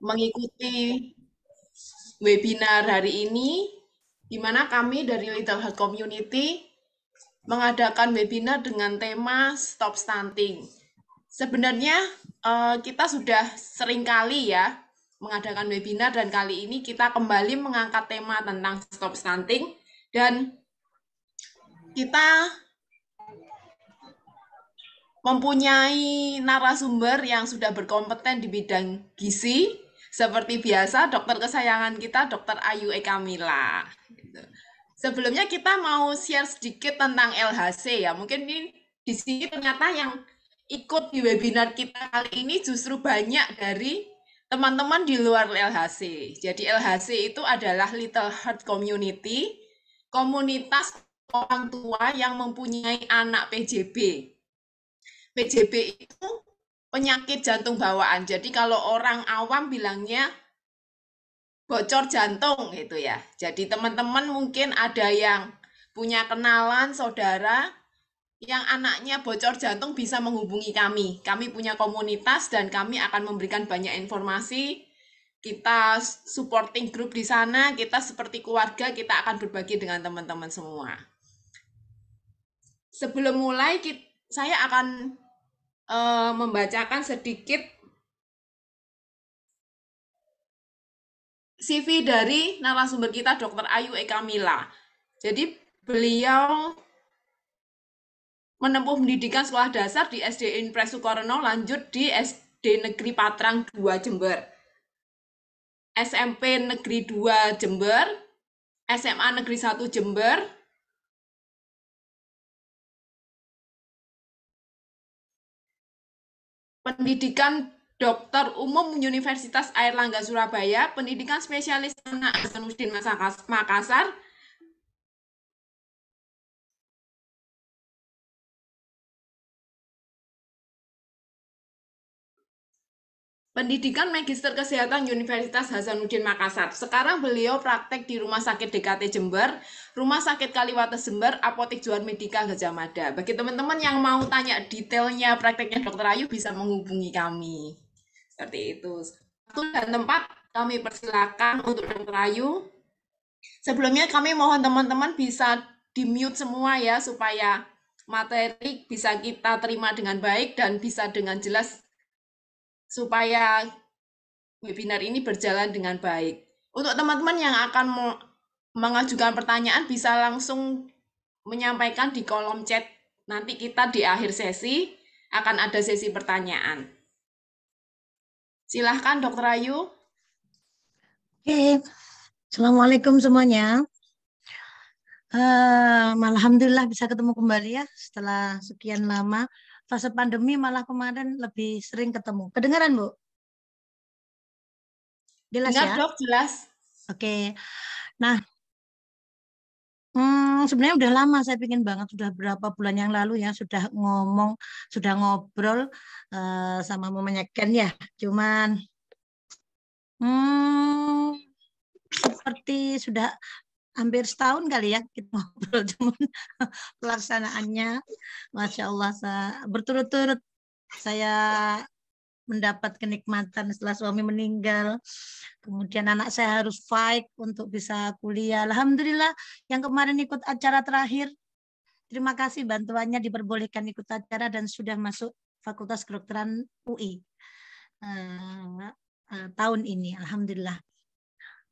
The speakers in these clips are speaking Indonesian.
mengikuti webinar hari ini, di mana kami dari Little Heart Community mengadakan webinar dengan tema Stop Stunting. Sebenarnya eh, kita sudah sering kali ya mengadakan webinar dan kali ini kita kembali mengangkat tema tentang Stop Stunting dan kita mempunyai narasumber yang sudah berkompeten di bidang gizi seperti biasa, dokter kesayangan kita, dokter Ayu Eka Mila. Gitu. Sebelumnya kita mau share sedikit tentang LHC ya. Mungkin ini di sini ternyata yang ikut di webinar kita kali ini justru banyak dari teman-teman di luar LHC. Jadi LHC itu adalah Little Heart Community, komunitas orang tua yang mempunyai anak PJB. PJB itu penyakit jantung bawaan. Jadi kalau orang awam bilangnya bocor jantung gitu ya. Jadi teman-teman mungkin ada yang punya kenalan, saudara yang anaknya bocor jantung bisa menghubungi kami. Kami punya komunitas dan kami akan memberikan banyak informasi. Kita supporting group di sana, kita seperti keluarga, kita akan berbagi dengan teman-teman semua. Sebelum mulai, saya akan Eh, membacakan sedikit CV dari narasumber kita Dr. Ayu Eka Mila. Jadi beliau menempuh pendidikan sekolah dasar di SD Impres Sukorno, lanjut di SD Negeri Patrang 2 Jember, SMP Negeri 2 Jember, SMA Negeri 1 Jember, pendidikan dokter umum Universitas Airlangga Surabaya, pendidikan spesialis anak Hasanuddin Makassar, Pendidikan Magister Kesehatan Universitas Hasanuddin Makassar. Sekarang beliau praktek di Rumah Sakit DKT Jember, Rumah Sakit Kaliwates Jember, Apotek Juar Medika Gajah Mada. Bagi teman-teman yang mau tanya detailnya prakteknya Dokter Ayu bisa menghubungi kami. Seperti itu. Waktu dan tempat kami persilakan untuk Dokter Ayu. Sebelumnya kami mohon teman-teman bisa di mute semua ya supaya materi bisa kita terima dengan baik dan bisa dengan jelas supaya webinar ini berjalan dengan baik. Untuk teman-teman yang akan mengajukan pertanyaan bisa langsung menyampaikan di kolom chat. Nanti kita di akhir sesi akan ada sesi pertanyaan. Silahkan Dokter Ayu. Oke, Assalamualaikum semuanya. Uh, Alhamdulillah bisa ketemu kembali ya setelah sekian lama fase pandemi malah kemarin lebih sering ketemu. Kedengaran, Bu? Jelas Dengar, ya? Dok, jelas. Oke. Nah, Hmm, sebenarnya udah lama saya pingin banget sudah berapa bulan yang lalu ya sudah ngomong sudah ngobrol uh, sama mamanya Ken ya cuman hmm, seperti sudah hampir setahun kali ya kita ngobrol cuman pelaksanaannya masya Allah berturut-turut saya mendapat kenikmatan setelah suami meninggal kemudian anak saya harus fight untuk bisa kuliah alhamdulillah yang kemarin ikut acara terakhir terima kasih bantuannya diperbolehkan ikut acara dan sudah masuk Fakultas Kedokteran UI uh, eh, uh, eh, tahun ini alhamdulillah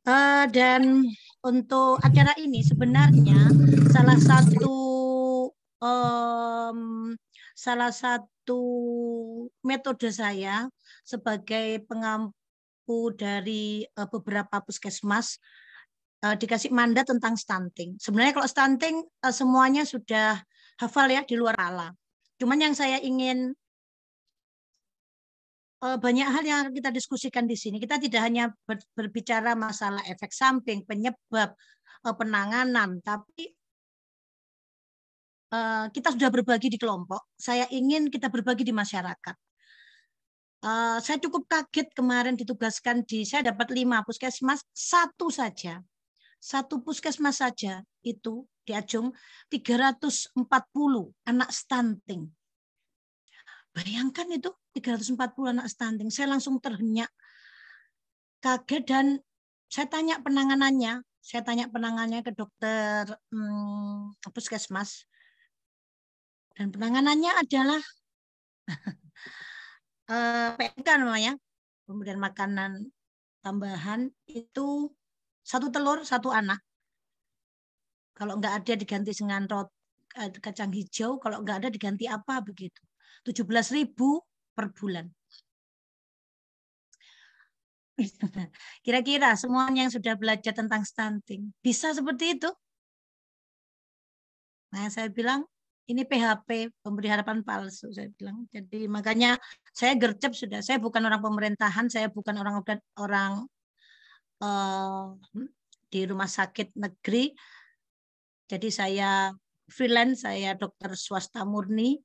Uh, dan untuk acara ini sebenarnya salah satu um, salah satu metode saya sebagai pengampu dari uh, beberapa puskesmas uh, dikasih mandat tentang stunting. Sebenarnya kalau stunting uh, semuanya sudah hafal ya di luar ala. Cuman yang saya ingin Eh, banyak hal yang kita diskusikan di sini. Kita tidak hanya berbicara masalah efek samping, penyebab, eh, penanganan, tapi eh, kita sudah berbagi di kelompok. Saya ingin kita berbagi di masyarakat. Saya cukup kaget kemarin ditugaskan di, saya dapat lima puskesmas, satu saja. Satu puskesmas saja itu di Ajung 340 anak stunting. Bayangkan itu 340 anak stunting. Saya langsung terhenyak, kaget dan saya tanya penanganannya. Saya tanya penanganannya ke dokter hmm, puskesmas. Dan penanganannya adalah eh, PMK namanya, kemudian makanan tambahan itu satu telur satu anak. Kalau nggak ada diganti dengan rot eh, kacang hijau, kalau nggak ada diganti apa begitu. 17.000 per bulan. Kira-kira semuanya yang sudah belajar tentang stunting bisa seperti itu? Nah, saya bilang ini PHP pemberi harapan palsu saya bilang. Jadi makanya saya gercep sudah. Saya bukan orang pemerintahan, saya bukan orang orang uh, di rumah sakit negeri. Jadi saya freelance, saya dokter swasta murni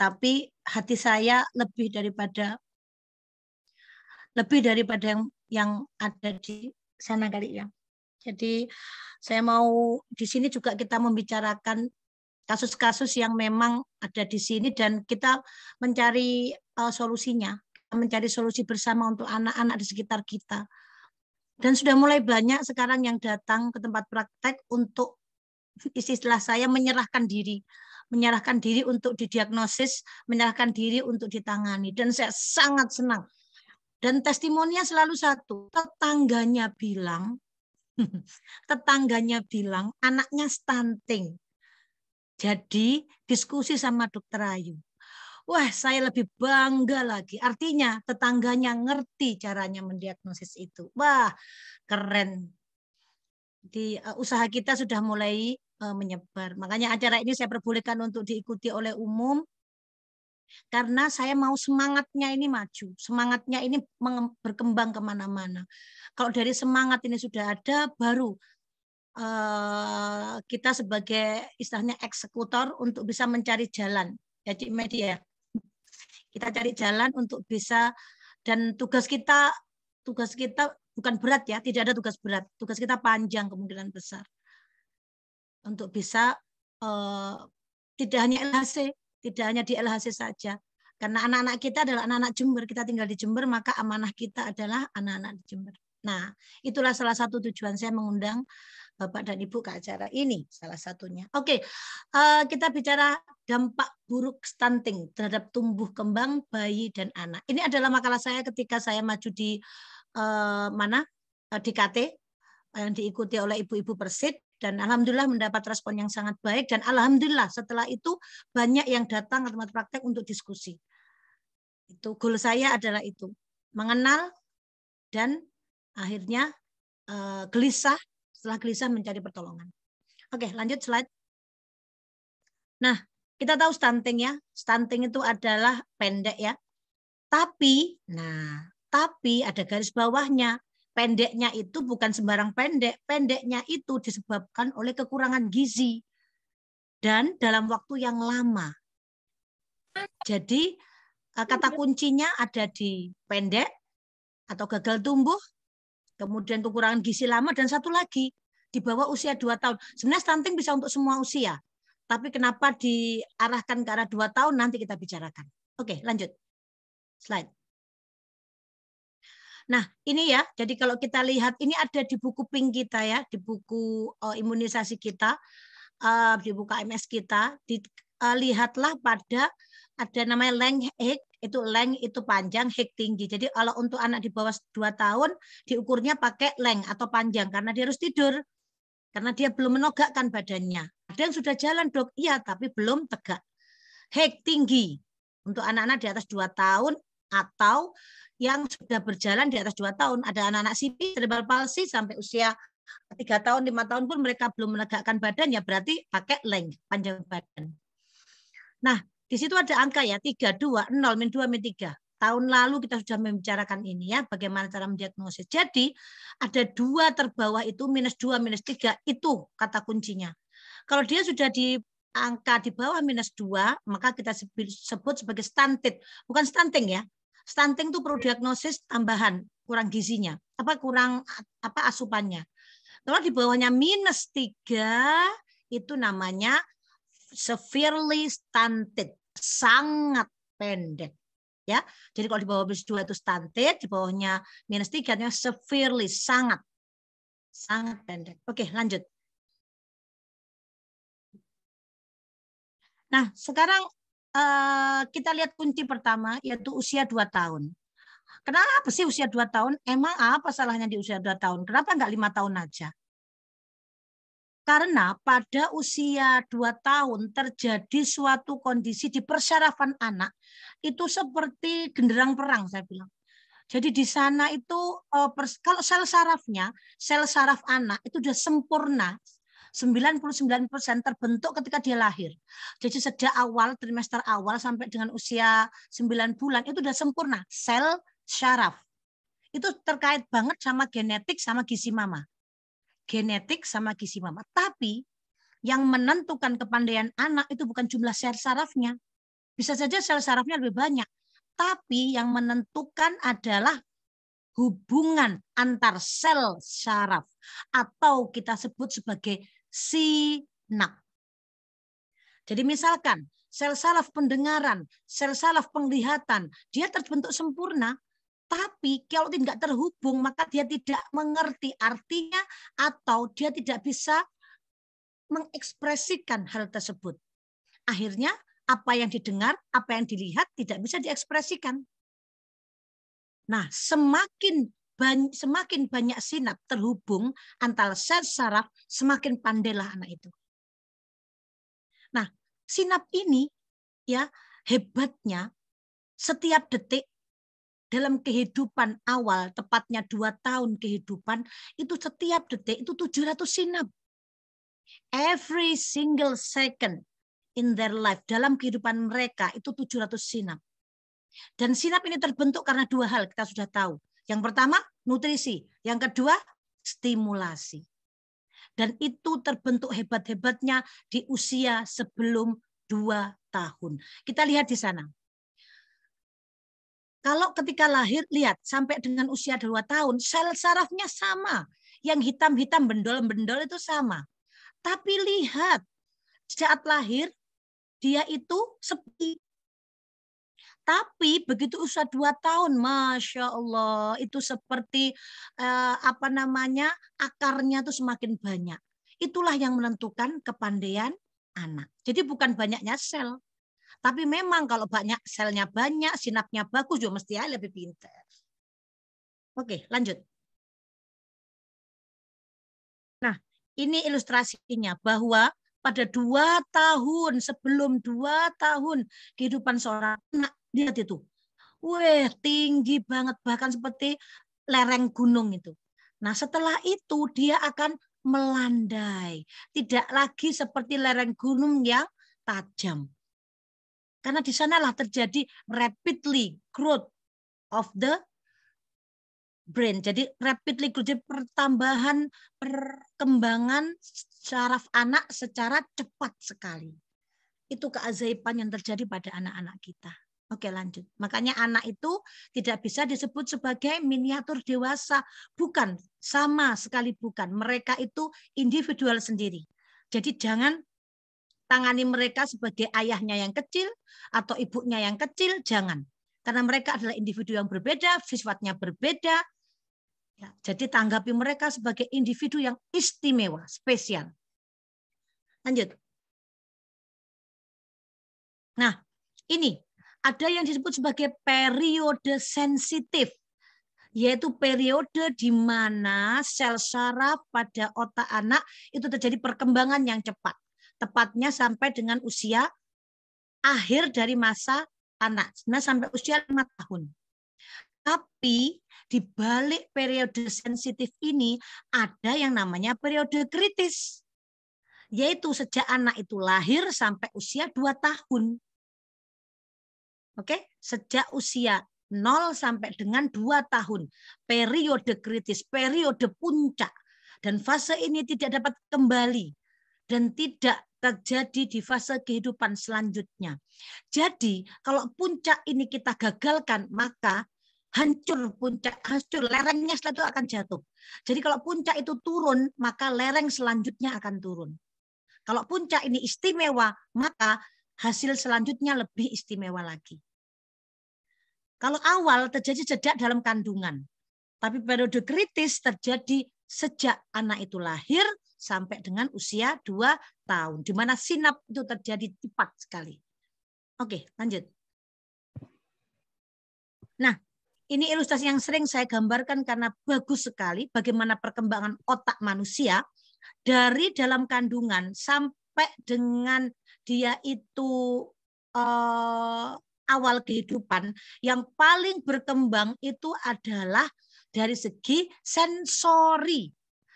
tapi hati saya lebih daripada lebih daripada yang yang ada di sana kali ya. Jadi saya mau di sini juga kita membicarakan kasus-kasus yang memang ada di sini dan kita mencari uh, solusinya, mencari solusi bersama untuk anak-anak di sekitar kita. Dan sudah mulai banyak sekarang yang datang ke tempat praktek untuk istilah saya menyerahkan diri menyerahkan diri untuk didiagnosis, menyerahkan diri untuk ditangani. Dan saya sangat senang. Dan testimoninya selalu satu, tetangganya bilang, tetangganya bilang anaknya stunting. Jadi diskusi sama dokter Ayu. Wah, saya lebih bangga lagi. Artinya tetangganya ngerti caranya mendiagnosis itu. Wah, keren. Di uh, usaha kita sudah mulai Eh, menyebar. Makanya acara ini saya perbolehkan untuk diikuti oleh umum karena saya mau semangatnya ini maju, semangatnya ini berkembang kemana-mana. Kalau dari semangat ini sudah ada, baru eh, kita sebagai istilahnya eksekutor untuk bisa mencari jalan. Jadi ya, media, ya? kita cari jalan untuk bisa dan tugas kita tugas kita bukan berat ya, tidak ada tugas berat. Tugas kita panjang kemungkinan besar untuk bisa eh, tidak hanya LHC, tidak hanya di LHC saja. Karena anak-anak kita adalah anak-anak Jember, kita tinggal di Jember, maka amanah kita adalah anak-anak di Jember. Nah, itulah salah satu tujuan saya mengundang Bapak dan Ibu ke acara ini, salah satunya. Oke, uh, kita bicara dampak buruk stunting terhadap tumbuh kembang bayi dan anak. Ini adalah makalah saya ketika saya maju di uh, mana? Uh, eh, DKT yang diikuti oleh ibu-ibu Persit dan alhamdulillah mendapat respon yang sangat baik dan alhamdulillah setelah itu banyak yang datang ke tempat praktek untuk diskusi. Itu goal saya adalah itu, mengenal dan akhirnya eh, gelisah, setelah gelisah mencari pertolongan. Oke, lanjut slide. Nah, kita tahu stunting ya. Stunting itu adalah pendek ya. Tapi, nah, tapi ada garis bawahnya pendeknya itu bukan sembarang pendek, pendeknya itu disebabkan oleh kekurangan gizi dan dalam waktu yang lama. Jadi eh, kata iya. kuncinya ada di pendek atau gagal tumbuh, kemudian kekurangan gizi lama dan satu lagi di bawah usia 2 tahun. Sebenarnya stunting bisa untuk semua usia, tapi kenapa diarahkan ke arah 2 tahun nanti kita bicarakan. Oke, lanjut. Slide. Nah, ini ya. Jadi kalau kita lihat ini ada di buku pink kita ya, di buku uh, imunisasi kita, uh, di buku MS kita, di, uh, lihatlah pada ada namanya length egg itu length itu panjang, hek tinggi. Jadi kalau untuk anak di bawah 2 tahun diukurnya pakai length atau panjang karena dia harus tidur. Karena dia belum menegakkan badannya. Ada yang sudah jalan, Dok. Iya, tapi belum tegak. Hek tinggi untuk anak-anak di atas 2 tahun atau yang sudah berjalan di atas dua tahun. Ada anak-anak sipi, cerebral palsi sampai usia tiga tahun, lima tahun pun mereka belum menegakkan badan, ya berarti pakai length, panjang badan. Nah, di situ ada angka ya, 3, 2, 0, min 2, min 3. Tahun lalu kita sudah membicarakan ini ya, bagaimana cara mendiagnosis. Jadi ada dua terbawah itu, minus 2, minus 3, itu kata kuncinya. Kalau dia sudah di angka di bawah minus 2, maka kita sebut sebagai stunted. Bukan stunting ya, Stunting itu perlu diagnosis tambahan, kurang gizinya, apa kurang apa asupannya. Kalau di bawahnya minus tiga itu namanya severely stunted, sangat pendek. Ya, jadi kalau di bawah minus dua itu stunted, di bawahnya minus tiga itu severely, sangat. Sangat pendek. Oke, lanjut. Nah, sekarang Eh, kita lihat kunci pertama yaitu usia 2 tahun. Kenapa sih usia 2 tahun? Emang apa salahnya di usia 2 tahun? Kenapa enggak lima tahun aja? Karena pada usia 2 tahun terjadi suatu kondisi di persyarafan anak itu seperti genderang perang saya bilang. Jadi di sana itu eh, kalau sel sarafnya, sel saraf anak itu sudah sempurna, 99% terbentuk ketika dia lahir. Jadi sejak awal trimester awal sampai dengan usia 9 bulan itu sudah sempurna sel syaraf. Itu terkait banget sama genetik sama gizi mama. Genetik sama gizi mama. Tapi yang menentukan kepandaian anak itu bukan jumlah sel sarafnya. Bisa saja sel sarafnya lebih banyak. Tapi yang menentukan adalah hubungan antar sel saraf atau kita sebut sebagai sinak. Jadi misalkan sel saraf pendengaran, sel saraf penglihatan, dia terbentuk sempurna, tapi kalau tidak terhubung maka dia tidak mengerti artinya atau dia tidak bisa mengekspresikan hal tersebut. Akhirnya apa yang didengar, apa yang dilihat tidak bisa diekspresikan. Nah, semakin semakin banyak sinap terhubung antara sel saraf, semakin pandailah anak itu. Nah, sinap ini ya hebatnya setiap detik dalam kehidupan awal, tepatnya dua tahun kehidupan, itu setiap detik itu 700 sinap. Every single second in their life, dalam kehidupan mereka itu 700 sinap. Dan sinap ini terbentuk karena dua hal, kita sudah tahu. Yang pertama nutrisi, yang kedua stimulasi. Dan itu terbentuk hebat-hebatnya di usia sebelum dua tahun. Kita lihat di sana. Kalau ketika lahir, lihat sampai dengan usia dua tahun, sel sarafnya sama. Yang hitam-hitam bendol-bendol itu sama. Tapi lihat, saat lahir, dia itu sepi. Tapi begitu usia dua tahun, masya Allah, itu seperti eh, apa namanya akarnya tuh semakin banyak. Itulah yang menentukan kepandaian anak. Jadi bukan banyaknya sel, tapi memang kalau banyak selnya banyak, sinapnya bagus, juga mesti ya lebih pintar. Oke, lanjut. Nah, ini ilustrasinya bahwa pada dua tahun sebelum dua tahun kehidupan seorang anak Lihat itu. Weh, tinggi banget. Bahkan seperti lereng gunung itu. Nah setelah itu dia akan melandai. Tidak lagi seperti lereng gunung yang tajam. Karena di sanalah terjadi rapidly growth of the brain. Jadi rapidly growth, jadi pertambahan perkembangan saraf anak secara cepat sekali. Itu keajaiban yang terjadi pada anak-anak kita. Oke lanjut. Makanya anak itu tidak bisa disebut sebagai miniatur dewasa. Bukan, sama sekali bukan. Mereka itu individual sendiri. Jadi jangan tangani mereka sebagai ayahnya yang kecil atau ibunya yang kecil, jangan. Karena mereka adalah individu yang berbeda, sifatnya berbeda. Ya, jadi tanggapi mereka sebagai individu yang istimewa, spesial. Lanjut. Nah, ini ada yang disebut sebagai periode sensitif, yaitu periode di mana sel saraf pada otak anak itu terjadi perkembangan yang cepat. Tepatnya sampai dengan usia akhir dari masa anak, nah sampai usia 5 tahun. Tapi di balik periode sensitif ini ada yang namanya periode kritis. Yaitu sejak anak itu lahir sampai usia 2 tahun. Oke, sejak usia 0 sampai dengan 2 tahun, periode kritis, periode puncak dan fase ini tidak dapat kembali dan tidak terjadi di fase kehidupan selanjutnya. Jadi, kalau puncak ini kita gagalkan, maka hancur puncak, hancur lerengnya setelah itu akan jatuh. Jadi kalau puncak itu turun, maka lereng selanjutnya akan turun. Kalau puncak ini istimewa, maka hasil selanjutnya lebih istimewa lagi. Kalau awal terjadi jeda dalam kandungan, tapi periode kritis terjadi sejak anak itu lahir sampai dengan usia 2 tahun, di mana sinap itu terjadi cepat sekali. Oke, lanjut. Nah, ini ilustrasi yang sering saya gambarkan karena bagus sekali bagaimana perkembangan otak manusia dari dalam kandungan sampai dengan dia itu uh, awal kehidupan yang paling berkembang itu adalah dari segi sensori.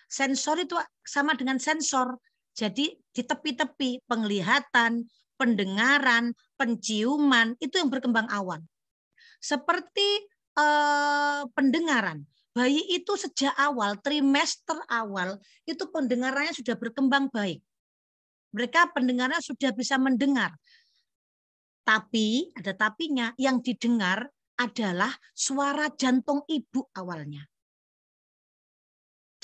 Sensori itu sama dengan sensor. Jadi di tepi-tepi penglihatan, pendengaran, penciuman itu yang berkembang awal. Seperti eh, pendengaran, bayi itu sejak awal trimester awal itu pendengarannya sudah berkembang baik. Mereka pendengarannya sudah bisa mendengar, tapi, ada tapinya, yang didengar adalah suara jantung ibu awalnya.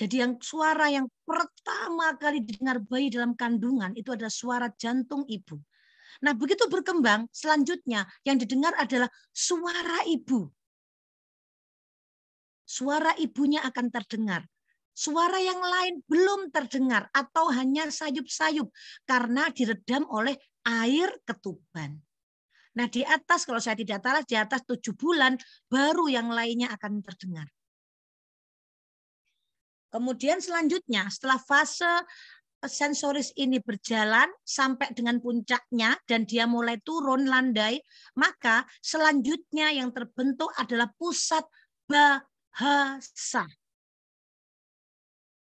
Jadi yang suara yang pertama kali didengar bayi dalam kandungan itu adalah suara jantung ibu. Nah, begitu berkembang, selanjutnya yang didengar adalah suara ibu. Suara ibunya akan terdengar. Suara yang lain belum terdengar atau hanya sayup-sayup karena diredam oleh air ketuban. Nah di atas kalau saya tidak salah di atas tujuh bulan baru yang lainnya akan terdengar. Kemudian selanjutnya setelah fase sensoris ini berjalan sampai dengan puncaknya dan dia mulai turun landai, maka selanjutnya yang terbentuk adalah pusat bahasa.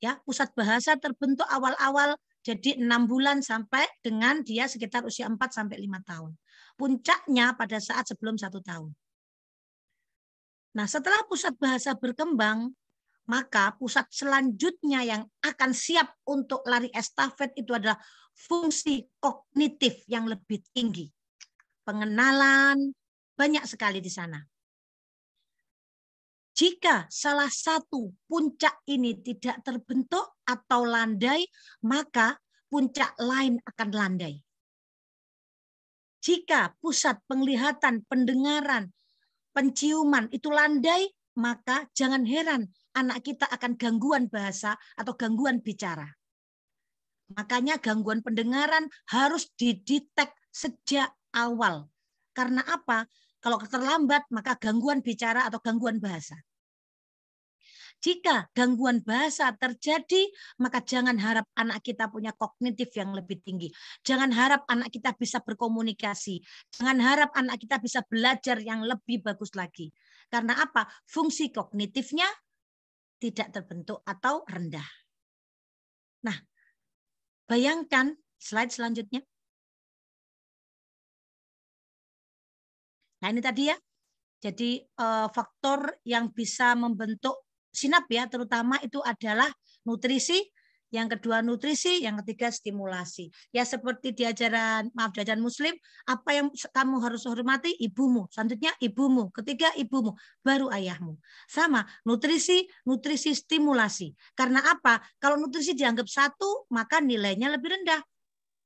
Ya, pusat bahasa terbentuk awal-awal jadi enam bulan sampai dengan dia sekitar usia 4 sampai lima tahun puncaknya pada saat sebelum satu tahun. Nah, setelah pusat bahasa berkembang, maka pusat selanjutnya yang akan siap untuk lari estafet itu adalah fungsi kognitif yang lebih tinggi. Pengenalan banyak sekali di sana. Jika salah satu puncak ini tidak terbentuk atau landai, maka puncak lain akan landai. Jika pusat penglihatan, pendengaran, penciuman itu landai, maka jangan heran anak kita akan gangguan bahasa atau gangguan bicara. Makanya gangguan pendengaran harus didetek sejak awal. Karena apa? Kalau terlambat maka gangguan bicara atau gangguan bahasa. Jika gangguan bahasa terjadi, maka jangan harap anak kita punya kognitif yang lebih tinggi. Jangan harap anak kita bisa berkomunikasi. Jangan harap anak kita bisa belajar yang lebih bagus lagi. Karena apa? Fungsi kognitifnya tidak terbentuk atau rendah. Nah, bayangkan slide selanjutnya. Nah, ini tadi ya. Jadi eh, faktor yang bisa membentuk sinap ya terutama itu adalah nutrisi yang kedua nutrisi, yang ketiga stimulasi. Ya seperti diajaran maaf jajan muslim, apa yang kamu harus hormati ibumu, selanjutnya ibumu, ketiga ibumu, baru ayahmu. Sama, nutrisi, nutrisi stimulasi. Karena apa? Kalau nutrisi dianggap satu, maka nilainya lebih rendah.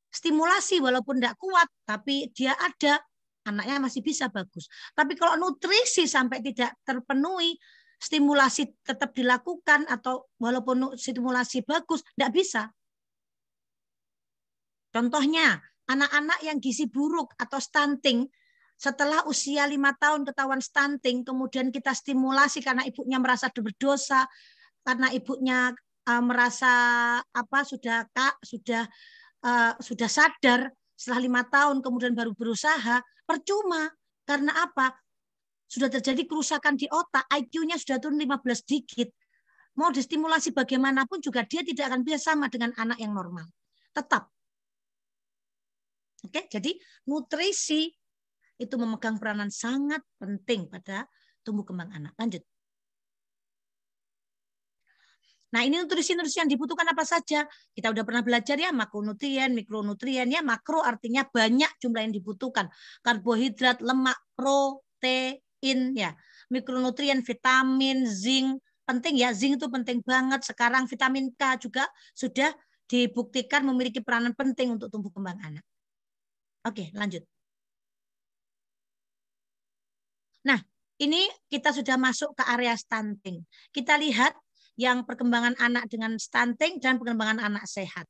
Stimulasi walaupun tidak kuat, tapi dia ada, anaknya masih bisa bagus. Tapi kalau nutrisi sampai tidak terpenuhi, stimulasi tetap dilakukan atau walaupun stimulasi bagus, tidak bisa. Contohnya, anak-anak yang gizi buruk atau stunting, setelah usia lima tahun ketahuan stunting, kemudian kita stimulasi karena ibunya merasa berdosa, karena ibunya uh, merasa apa sudah kak sudah uh, sudah sadar setelah lima tahun kemudian baru berusaha, percuma karena apa? sudah terjadi kerusakan di otak, IQ-nya sudah turun 15 dikit, mau distimulasi bagaimanapun juga dia tidak akan bisa sama dengan anak yang normal. Tetap. Oke, jadi nutrisi itu memegang peranan sangat penting pada tumbuh kembang anak. Lanjut. Nah, ini nutrisi-nutrisi yang dibutuhkan apa saja? Kita udah pernah belajar ya, makronutrien, mikronutrien ya. Makro artinya banyak jumlah yang dibutuhkan. Karbohidrat, lemak, protein, protein ya mikronutrien vitamin zinc penting ya zinc itu penting banget sekarang vitamin K juga sudah dibuktikan memiliki peranan penting untuk tumbuh kembang anak. Oke, lanjut. Nah, ini kita sudah masuk ke area stunting. Kita lihat yang perkembangan anak dengan stunting dan perkembangan anak sehat.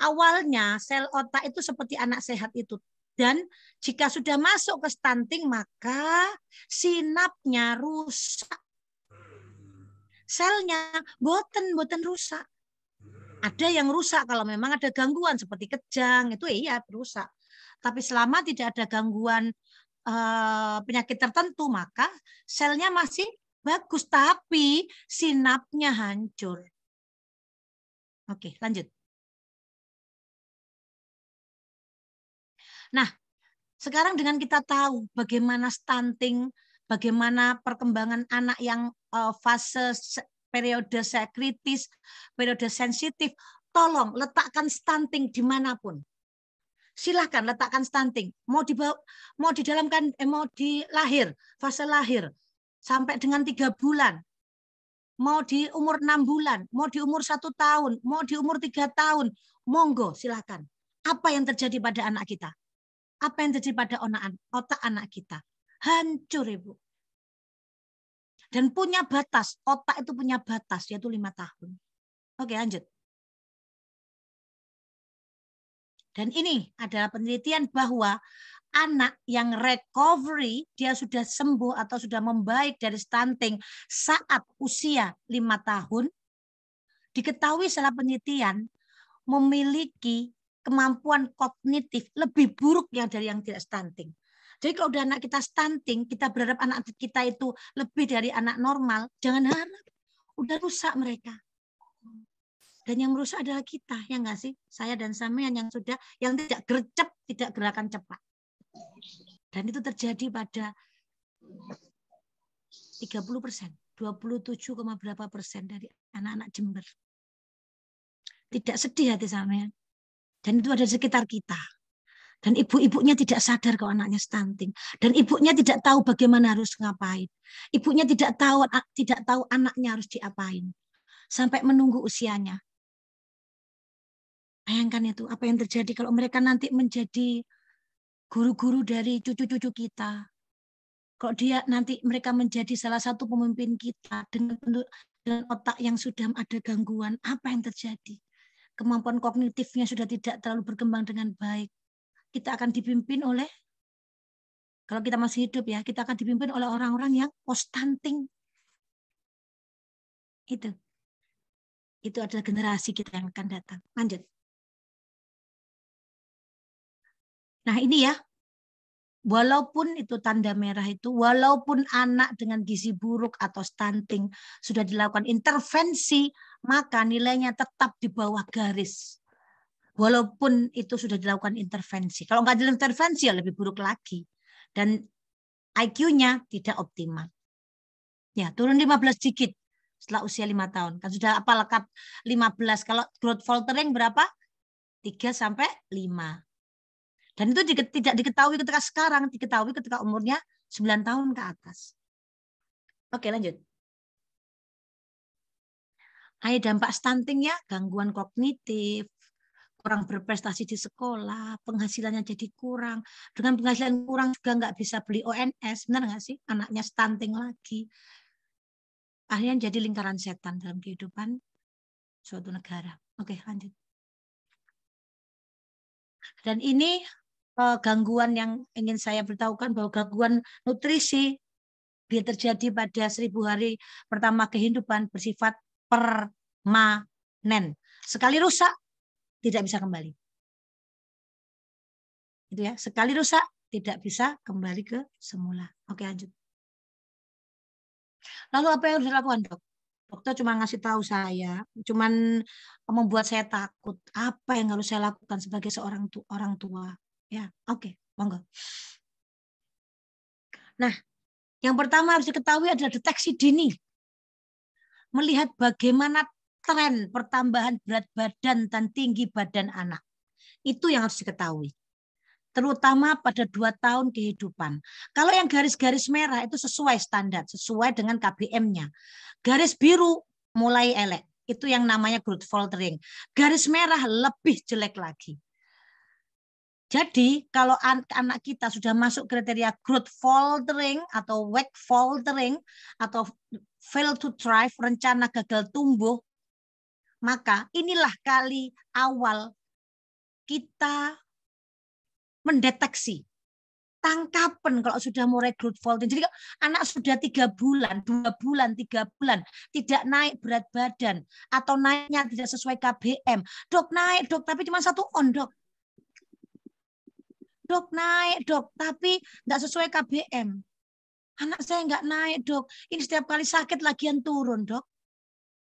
Awalnya sel otak itu seperti anak sehat itu dan jika sudah masuk ke stunting, maka sinapnya rusak. Selnya boten-boten rusak. Ada yang rusak kalau memang ada gangguan seperti kejang, itu iya rusak. Tapi selama tidak ada gangguan eh, penyakit tertentu, maka selnya masih bagus, tapi sinapnya hancur. Oke, lanjut. Nah, sekarang dengan kita tahu bagaimana stunting, bagaimana perkembangan anak yang eh, fase periode kritis, periode sensitif, tolong letakkan stunting dimanapun silahkan letakkan stunting mau di mau di dalam kan eh, mau di lahir fase lahir sampai dengan tiga bulan mau di umur enam bulan mau di umur satu tahun mau di umur tiga tahun monggo silahkan apa yang terjadi pada anak kita apa yang terjadi pada otak anak kita. Hancur, Ibu. Dan punya batas, otak itu punya batas, yaitu lima tahun. Oke, lanjut. Dan ini adalah penelitian bahwa anak yang recovery, dia sudah sembuh atau sudah membaik dari stunting saat usia lima tahun, diketahui salah penelitian memiliki kemampuan kognitif lebih buruk yang dari yang tidak stunting. Jadi kalau udah anak kita stunting, kita berharap anak kita itu lebih dari anak normal, jangan harap. Udah rusak mereka. Dan yang merusak adalah kita, ya nggak sih? Saya dan Samian yang sudah, yang tidak gercep, tidak gerakan cepat. Dan itu terjadi pada 30 persen, 27, berapa persen dari anak-anak Jember. Tidak sedih hati Samian. Dan itu ada di sekitar kita. Dan ibu-ibunya tidak sadar kalau anaknya stunting. Dan ibunya tidak tahu bagaimana harus ngapain. Ibunya tidak tahu tidak tahu anaknya harus diapain. Sampai menunggu usianya. Bayangkan itu apa yang terjadi kalau mereka nanti menjadi guru-guru dari cucu-cucu kita. Kalau dia nanti mereka menjadi salah satu pemimpin kita dengan, dengan otak yang sudah ada gangguan, apa yang terjadi? kemampuan kognitifnya sudah tidak terlalu berkembang dengan baik, kita akan dipimpin oleh kalau kita masih hidup ya, kita akan dipimpin oleh orang-orang yang post stunting. Itu. Itu adalah generasi kita yang akan datang. Lanjut. Nah, ini ya. Walaupun itu tanda merah itu, walaupun anak dengan gizi buruk atau stunting sudah dilakukan intervensi maka nilainya tetap di bawah garis. Walaupun itu sudah dilakukan intervensi. Kalau nggak intervensi, ya lebih buruk lagi. Dan IQ-nya tidak optimal. Ya, turun 15 dikit setelah usia 5 tahun. Kan sudah apa lekat 15. Kalau growth faltering berapa? 3 sampai 5. Dan itu tidak diketahui ketika sekarang, diketahui ketika umurnya 9 tahun ke atas. Oke, lanjut. Ada dampak stunting ya, gangguan kognitif, kurang berprestasi di sekolah, penghasilannya jadi kurang. Dengan penghasilan kurang juga nggak bisa beli ONS, benar nggak sih? Anaknya stunting lagi. Akhirnya jadi lingkaran setan dalam kehidupan suatu negara. Oke, lanjut. Dan ini eh, gangguan yang ingin saya beritahukan bahwa gangguan nutrisi dia terjadi pada seribu hari pertama kehidupan bersifat permanen. Sekali rusak tidak bisa kembali. Itu ya, sekali rusak tidak bisa kembali ke semula. Oke, lanjut. Lalu apa yang harus dilakukan, Dok? Dokter cuma ngasih tahu saya, cuma membuat saya takut. Apa yang harus saya lakukan sebagai seorang tu orang tua? Ya, oke, monggo. Nah, yang pertama harus diketahui adalah deteksi dini melihat bagaimana tren pertambahan berat badan dan tinggi badan anak. Itu yang harus diketahui. Terutama pada dua tahun kehidupan. Kalau yang garis-garis merah itu sesuai standar, sesuai dengan KBM-nya. Garis biru mulai elek. Itu yang namanya growth faltering. Garis merah lebih jelek lagi. Jadi kalau anak kita sudah masuk kriteria growth faltering atau wake faltering atau fail to thrive, rencana gagal tumbuh, maka inilah kali awal kita mendeteksi tangkapan kalau sudah mulai growth faulting. Jadi anak sudah tiga bulan, dua bulan, tiga bulan tidak naik berat badan atau naiknya tidak sesuai KBM. Dok naik dok tapi cuma satu on dok dok naik dok, tapi nggak sesuai KBM. Anak saya nggak naik dok, ini setiap kali sakit lagi yang turun dok.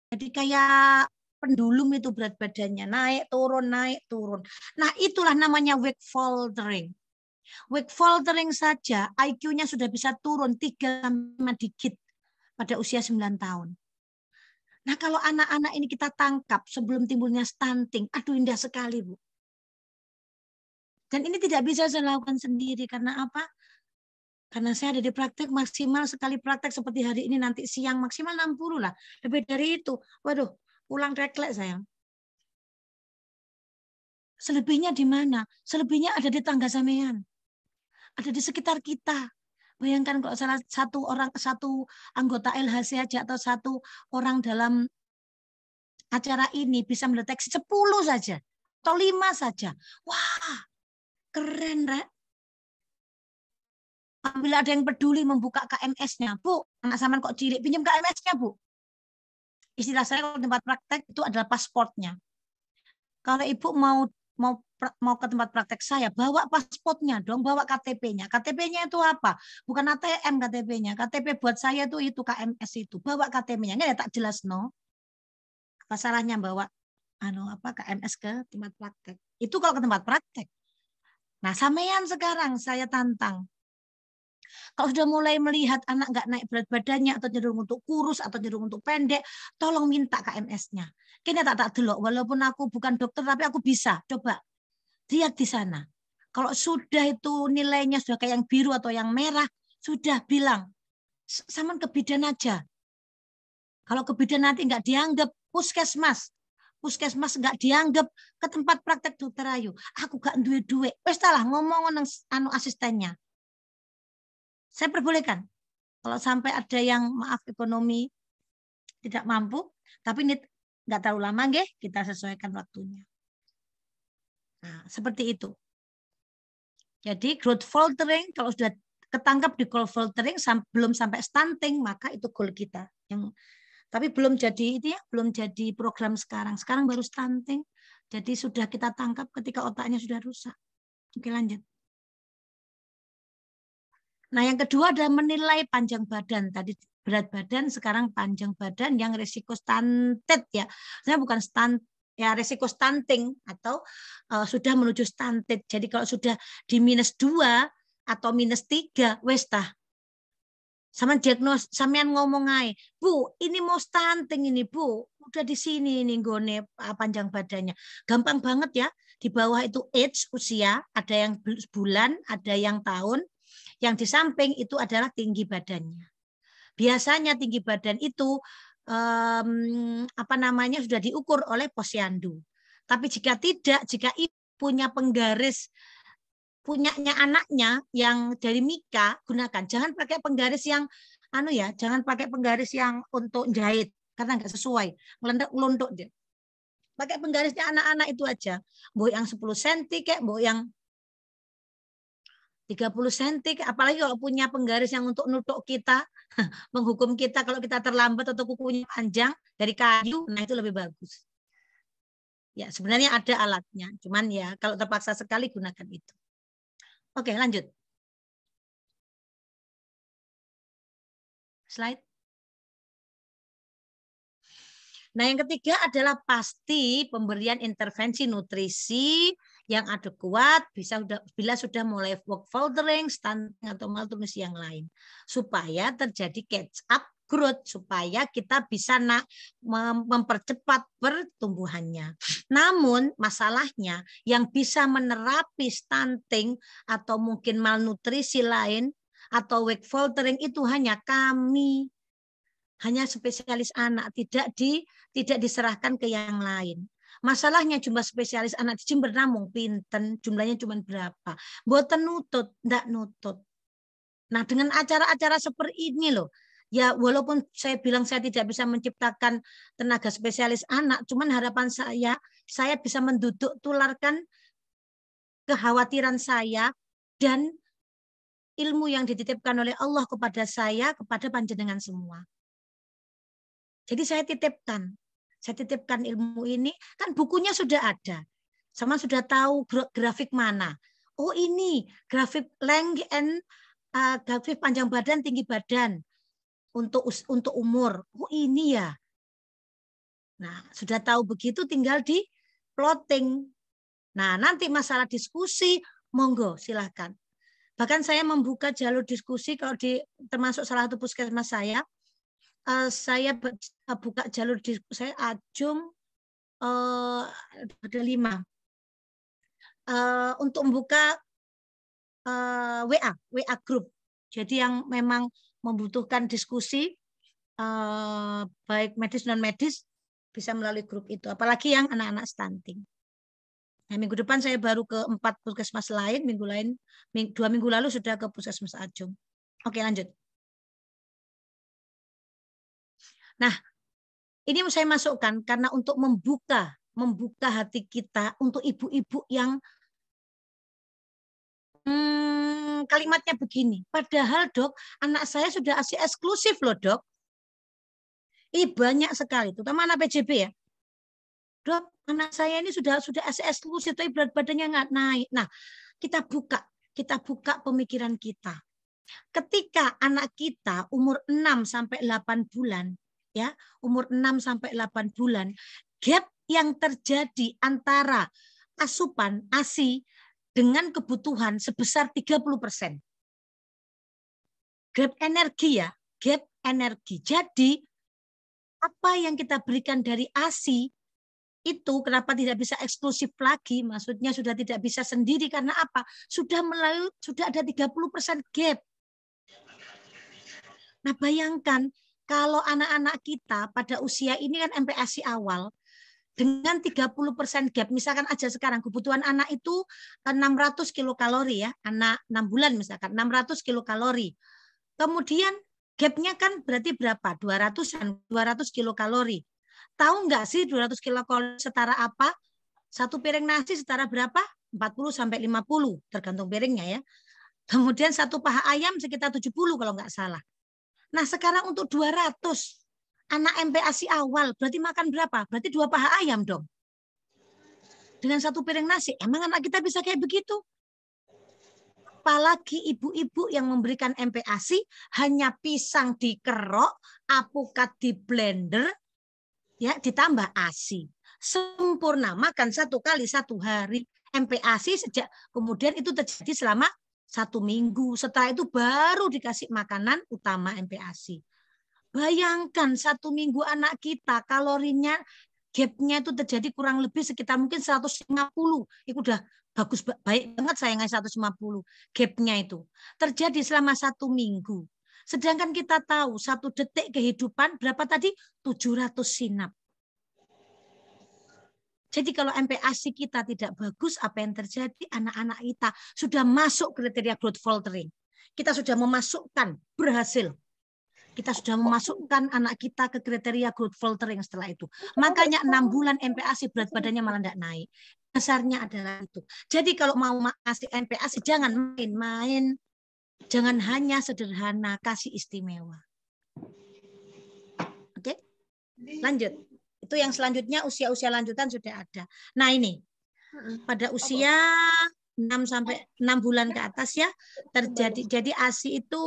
Jadi kayak pendulum itu berat badannya, naik turun, naik turun. Nah itulah namanya wake faltering. Wake faltering saja IQ-nya sudah bisa turun tiga sama dikit pada usia 9 tahun. Nah kalau anak-anak ini kita tangkap sebelum timbulnya stunting, aduh indah sekali Bu dan ini tidak bisa saya lakukan sendiri karena apa? Karena saya ada di praktek maksimal sekali praktek seperti hari ini nanti siang maksimal 60 lah. Lebih dari itu. Waduh, pulang reklek saya. Selebihnya di mana? Selebihnya ada di tangga samian, Ada di sekitar kita. Bayangkan kalau salah satu orang satu anggota LHC aja atau satu orang dalam acara ini bisa mendeteksi 10 saja atau 5 saja. Wah, Keren, Rek. Apabila ada yang peduli membuka KMS-nya, Bu, anak saman kok cilik, pinjam KMS-nya, Bu. Istilah saya kalau tempat praktek itu adalah pasportnya. Kalau Ibu mau mau mau ke tempat praktek saya, bawa pasportnya dong, bawa KTP-nya. KTP-nya itu apa? Bukan ATM KTP-nya. KTP buat saya itu itu KMS itu. Bawa KTP-nya. Nggak ya, tak jelas, no. Apa salahnya bawa anu apa KMS ke tempat praktek? Itu kalau ke tempat praktek. Nah, sampean sekarang saya tantang. Kalau sudah mulai melihat anak nggak naik berat badannya atau cenderung untuk kurus atau cenderung untuk pendek, tolong minta KMS-nya. Kini tak tak delok, walaupun aku bukan dokter tapi aku bisa. Coba lihat di sana. Kalau sudah itu nilainya sudah kayak yang biru atau yang merah, sudah bilang saman kebidan aja. Kalau kebidan nanti nggak dianggap puskesmas, puskesmas nggak dianggap ke tempat praktek dokter ayu aku gak duwe duit wes lah ngomong nang anu asistennya saya perbolehkan kalau sampai ada yang maaf ekonomi tidak mampu tapi ini nggak terlalu lama nggih kita sesuaikan waktunya nah seperti itu jadi growth faltering kalau sudah ketangkap di growth faltering belum sampai stunting maka itu goal kita yang tapi belum jadi itu ya, belum jadi program sekarang. Sekarang baru stunting. Jadi sudah kita tangkap ketika otaknya sudah rusak. Oke, lanjut. Nah, yang kedua adalah menilai panjang badan. Tadi berat badan, sekarang panjang badan yang resiko stunted ya. Saya bukan stunt ya resiko stunting atau uh, sudah menuju stunted. Jadi kalau sudah di minus dua atau minus tiga, wes sama diagnos, sampean ngomong ay Bu, ini mau stunting ini, Bu. Udah di sini ini gone panjang badannya. Gampang banget ya. Di bawah itu age, usia, ada yang bulan, ada yang tahun. Yang di samping itu adalah tinggi badannya. Biasanya tinggi badan itu um, apa namanya sudah diukur oleh posyandu. Tapi jika tidak, jika punya penggaris punyanya anaknya yang dari Mika gunakan. Jangan pakai penggaris yang anu ya, jangan pakai penggaris yang untuk jahit karena nggak sesuai, lontok dia. Pakai penggarisnya anak-anak itu aja. Bu yang 10 cm kayak mau yang 30 cm, apalagi kalau punya penggaris yang untuk nutuk kita, menghukum kita kalau kita terlambat atau kukunya panjang dari kayu, nah itu lebih bagus. Ya, sebenarnya ada alatnya, cuman ya kalau terpaksa sekali gunakan itu. Oke, lanjut. Slide. Nah, yang ketiga adalah pasti pemberian intervensi nutrisi yang adekuat bisa sudah bila sudah mulai work faltering, stunting atau malnutrisi yang lain supaya terjadi catch up growth supaya kita bisa nak mempercepat pertumbuhannya. Namun masalahnya yang bisa menerapi stunting atau mungkin malnutrisi lain atau wake faltering itu hanya kami hanya spesialis anak tidak di tidak diserahkan ke yang lain Masalahnya jumlah spesialis anak di Jember namung pinten, jumlahnya cuma berapa. buat nutut, ndak nutut. Nah dengan acara-acara seperti ini loh, ya walaupun saya bilang saya tidak bisa menciptakan tenaga spesialis anak, cuman harapan saya saya bisa menduduk tularkan kekhawatiran saya dan ilmu yang dititipkan oleh Allah kepada saya kepada panjenengan semua. Jadi saya titipkan, saya titipkan ilmu ini kan bukunya sudah ada. Sama sudah tahu grafik mana. Oh ini grafik length and uh, grafik panjang badan, tinggi badan untuk untuk umur. Oh ini ya. Nah, sudah tahu begitu tinggal di plotting. Nah, nanti masalah diskusi monggo silahkan. Bahkan saya membuka jalur diskusi kalau di termasuk salah satu puskesmas saya eh, saya eh, buka jalur diskusi saya ajum uh, eh, ada lima untuk membuka WA WA group jadi yang memang membutuhkan diskusi eh, baik medis non medis bisa melalui grup itu. Apalagi yang anak-anak stunting. Nah, minggu depan saya baru ke empat puskesmas lain, minggu lain dua minggu lalu sudah ke puskesmas Ajung. Oke lanjut. Nah, ini saya masukkan karena untuk membuka membuka hati kita untuk ibu-ibu yang kalimatnya begini, padahal dok, anak saya sudah ASI eksklusif loh dok. Ini banyak sekali, terutama anak PJB ya. Dok, anak saya ini sudah sudah ASI eksklusif, tapi berat badannya nggak naik. Nah, kita buka, kita buka pemikiran kita. Ketika anak kita umur 6 sampai 8 bulan, ya, umur 6 sampai 8 bulan, gap yang terjadi antara asupan ASI dengan kebutuhan sebesar 30%. Gap energi ya, gap energi. Jadi apa yang kita berikan dari ASI itu kenapa tidak bisa eksklusif lagi? Maksudnya sudah tidak bisa sendiri karena apa? Sudah melalui sudah ada 30% gap. Nah, bayangkan kalau anak-anak kita pada usia ini kan MPASI awal, dengan 30% gap misalkan aja sekarang kebutuhan anak itu 600 eh, kilokalori ya anak 6 bulan misalkan 600 kilokalori kemudian gapnya kan berarti berapa 200an 200 kilokalori tahu nggak sih 200 kilokalori setara apa satu piring nasi setara berapa 40 sampai 50 tergantung piringnya ya kemudian satu paha ayam sekitar 70 kalau nggak salah nah sekarang untuk 200 anak MPASI awal, berarti makan berapa? Berarti dua paha ayam dong. Dengan satu piring nasi. Emang anak kita bisa kayak begitu? Apalagi ibu-ibu yang memberikan MPASI hanya pisang dikerok, apukat di blender, ya ditambah ASI. Sempurna makan satu kali satu hari. MPASI sejak kemudian itu terjadi selama satu minggu. Setelah itu baru dikasih makanan utama MPASI. Bayangkan satu minggu anak kita kalorinya gapnya itu terjadi kurang lebih sekitar mungkin 150. Itu udah bagus baik banget sayangnya 150 gapnya itu. Terjadi selama satu minggu. Sedangkan kita tahu satu detik kehidupan berapa tadi? 700 sinap. Jadi kalau MPAC kita tidak bagus, apa yang terjadi? Anak-anak kita sudah masuk kriteria growth faltering. Kita sudah memasukkan berhasil kita sudah memasukkan anak kita ke kriteria growth filtering setelah itu. Makanya enam bulan MPASI berat badannya malah tidak naik. Dasarnya adalah itu. Jadi kalau mau kasih MPASI jangan main-main. Jangan hanya sederhana, kasih istimewa. Oke? Lanjut. Itu yang selanjutnya usia-usia lanjutan sudah ada. Nah, ini. Hmm. Pada usia 6 sampai 6 bulan ke atas ya terjadi jadi ASI itu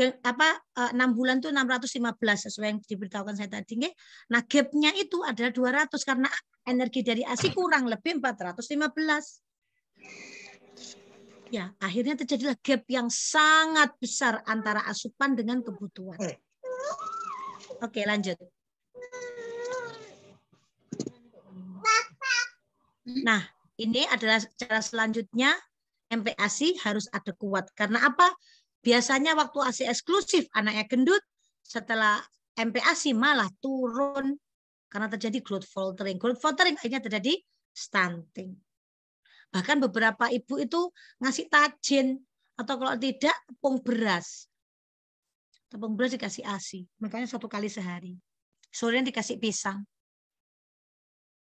apa eh, enam bulan itu 615 sesuai yang diberitahukan saya tadi nggih. Nah, gapnya itu adalah 200 karena energi dari ASI kurang lebih 415. Ya, akhirnya terjadilah gap yang sangat besar antara asupan dengan kebutuhan. Hmm. Oke, lanjut. Nah, ini adalah cara selanjutnya MPASI harus ada kuat. Karena apa? Biasanya waktu ASI eksklusif anaknya gendut, setelah MPASI malah turun karena terjadi growth faltering. Growth faltering akhirnya terjadi stunting. Bahkan beberapa ibu itu ngasih tajin atau kalau tidak tepung beras. Tepung beras dikasih ASI, makanya satu kali sehari. Sorenya dikasih pisang.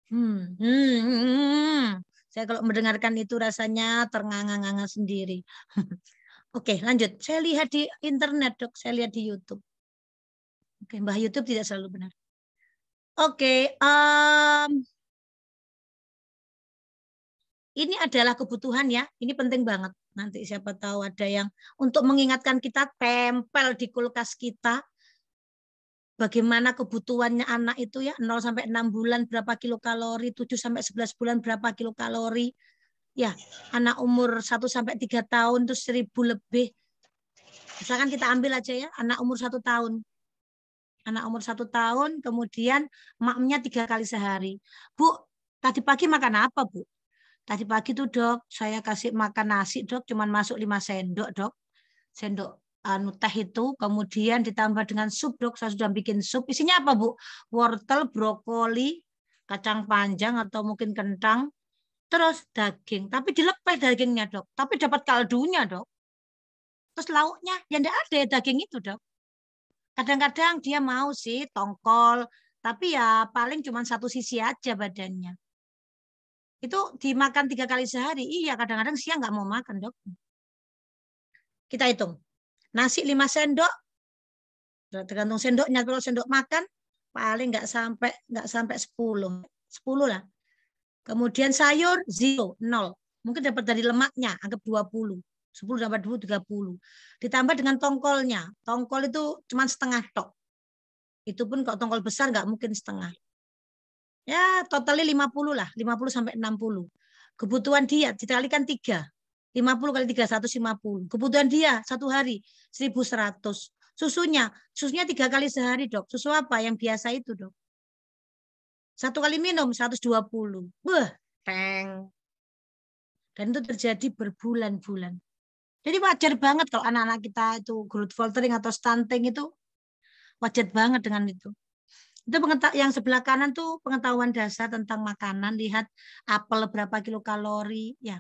Hmm, hmm, hmm, hmm. Saya kalau mendengarkan itu rasanya ternganga-nganga sendiri. Oke, lanjut. Saya lihat di internet, Dok. Saya lihat di YouTube. Oke, Mbah YouTube tidak selalu benar. Oke, um, ini adalah kebutuhan ya. Ini penting banget. Nanti siapa tahu ada yang untuk mengingatkan kita tempel di kulkas kita bagaimana kebutuhannya anak itu ya 0 sampai 6 bulan berapa kilokalori, 7 sampai 11 bulan berapa kilokalori, ya anak umur 1 sampai tiga tahun itu seribu lebih. Misalkan kita ambil aja ya anak umur satu tahun. Anak umur satu tahun kemudian maknya tiga kali sehari. Bu, tadi pagi makan apa, Bu? Tadi pagi tuh, Dok, saya kasih makan nasi, Dok, cuman masuk lima sendok, Dok. Sendok anu teh itu kemudian ditambah dengan sup dok saya sudah bikin sup isinya apa bu wortel brokoli kacang panjang atau mungkin kentang terus daging, tapi dilepas dagingnya dok, tapi dapat kaldunya dok. Terus lauknya, yang tidak ada ya daging itu dok. Kadang-kadang dia mau sih tongkol, tapi ya paling cuma satu sisi aja badannya. Itu dimakan tiga kali sehari, iya kadang-kadang siang nggak mau makan dok. Kita hitung. Nasi lima sendok, tergantung sendoknya kalau sendok makan paling nggak sampai nggak sampai sepuluh, sepuluh lah Kemudian sayur, zero, nol. Mungkin dapat dari lemaknya, anggap 20. 10 dapat 20, 30. Ditambah dengan tongkolnya. Tongkol itu cuma setengah tok. Itu pun kalau tongkol besar nggak mungkin setengah. Ya, totalnya 50 lah, 50 sampai 60. Kebutuhan dia, dikalikan 3. 50 kali 3, 150. Kebutuhan dia satu hari 1100. Susunya, susunya tiga kali sehari dok. Susu apa yang biasa itu dok? Satu kali minum 120. Beh, teng. Dan itu terjadi berbulan-bulan. Jadi wajar banget kalau anak-anak kita itu growth faltering atau stunting itu wajar banget dengan itu. Itu yang sebelah kanan tuh pengetahuan dasar tentang makanan, lihat apel berapa kilokalori, ya.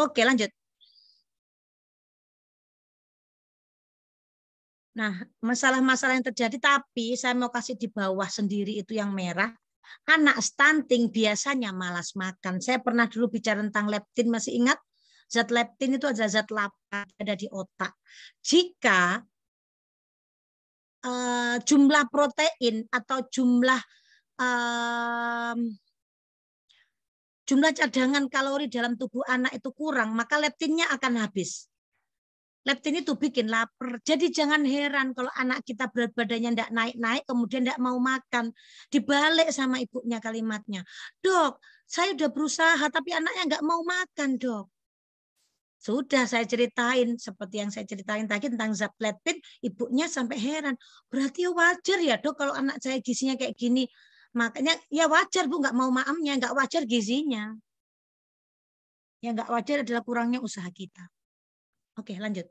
Oke, lanjut. Nah, masalah-masalah yang terjadi, tapi saya mau kasih di bawah sendiri itu yang merah. Anak stunting biasanya malas makan. Saya pernah dulu bicara tentang leptin, masih ingat? Zat leptin itu adalah zat lapar ada di otak. Jika uh, jumlah protein atau jumlah um, jumlah cadangan kalori dalam tubuh anak itu kurang, maka leptinnya akan habis. Leptin itu bikin lapar. Jadi jangan heran kalau anak kita berat badannya tidak naik-naik, kemudian tidak mau makan. Dibalik sama ibunya kalimatnya. Dok, saya udah berusaha tapi anaknya nggak mau makan dok. Sudah saya ceritain seperti yang saya ceritain tadi tentang zat leptin, ibunya sampai heran. Berarti wajar ya dok kalau anak saya gizinya kayak gini. Makanya ya wajar bu nggak mau maamnya, nggak wajar gizinya. Yang nggak wajar adalah kurangnya usaha kita. Oke, lanjut.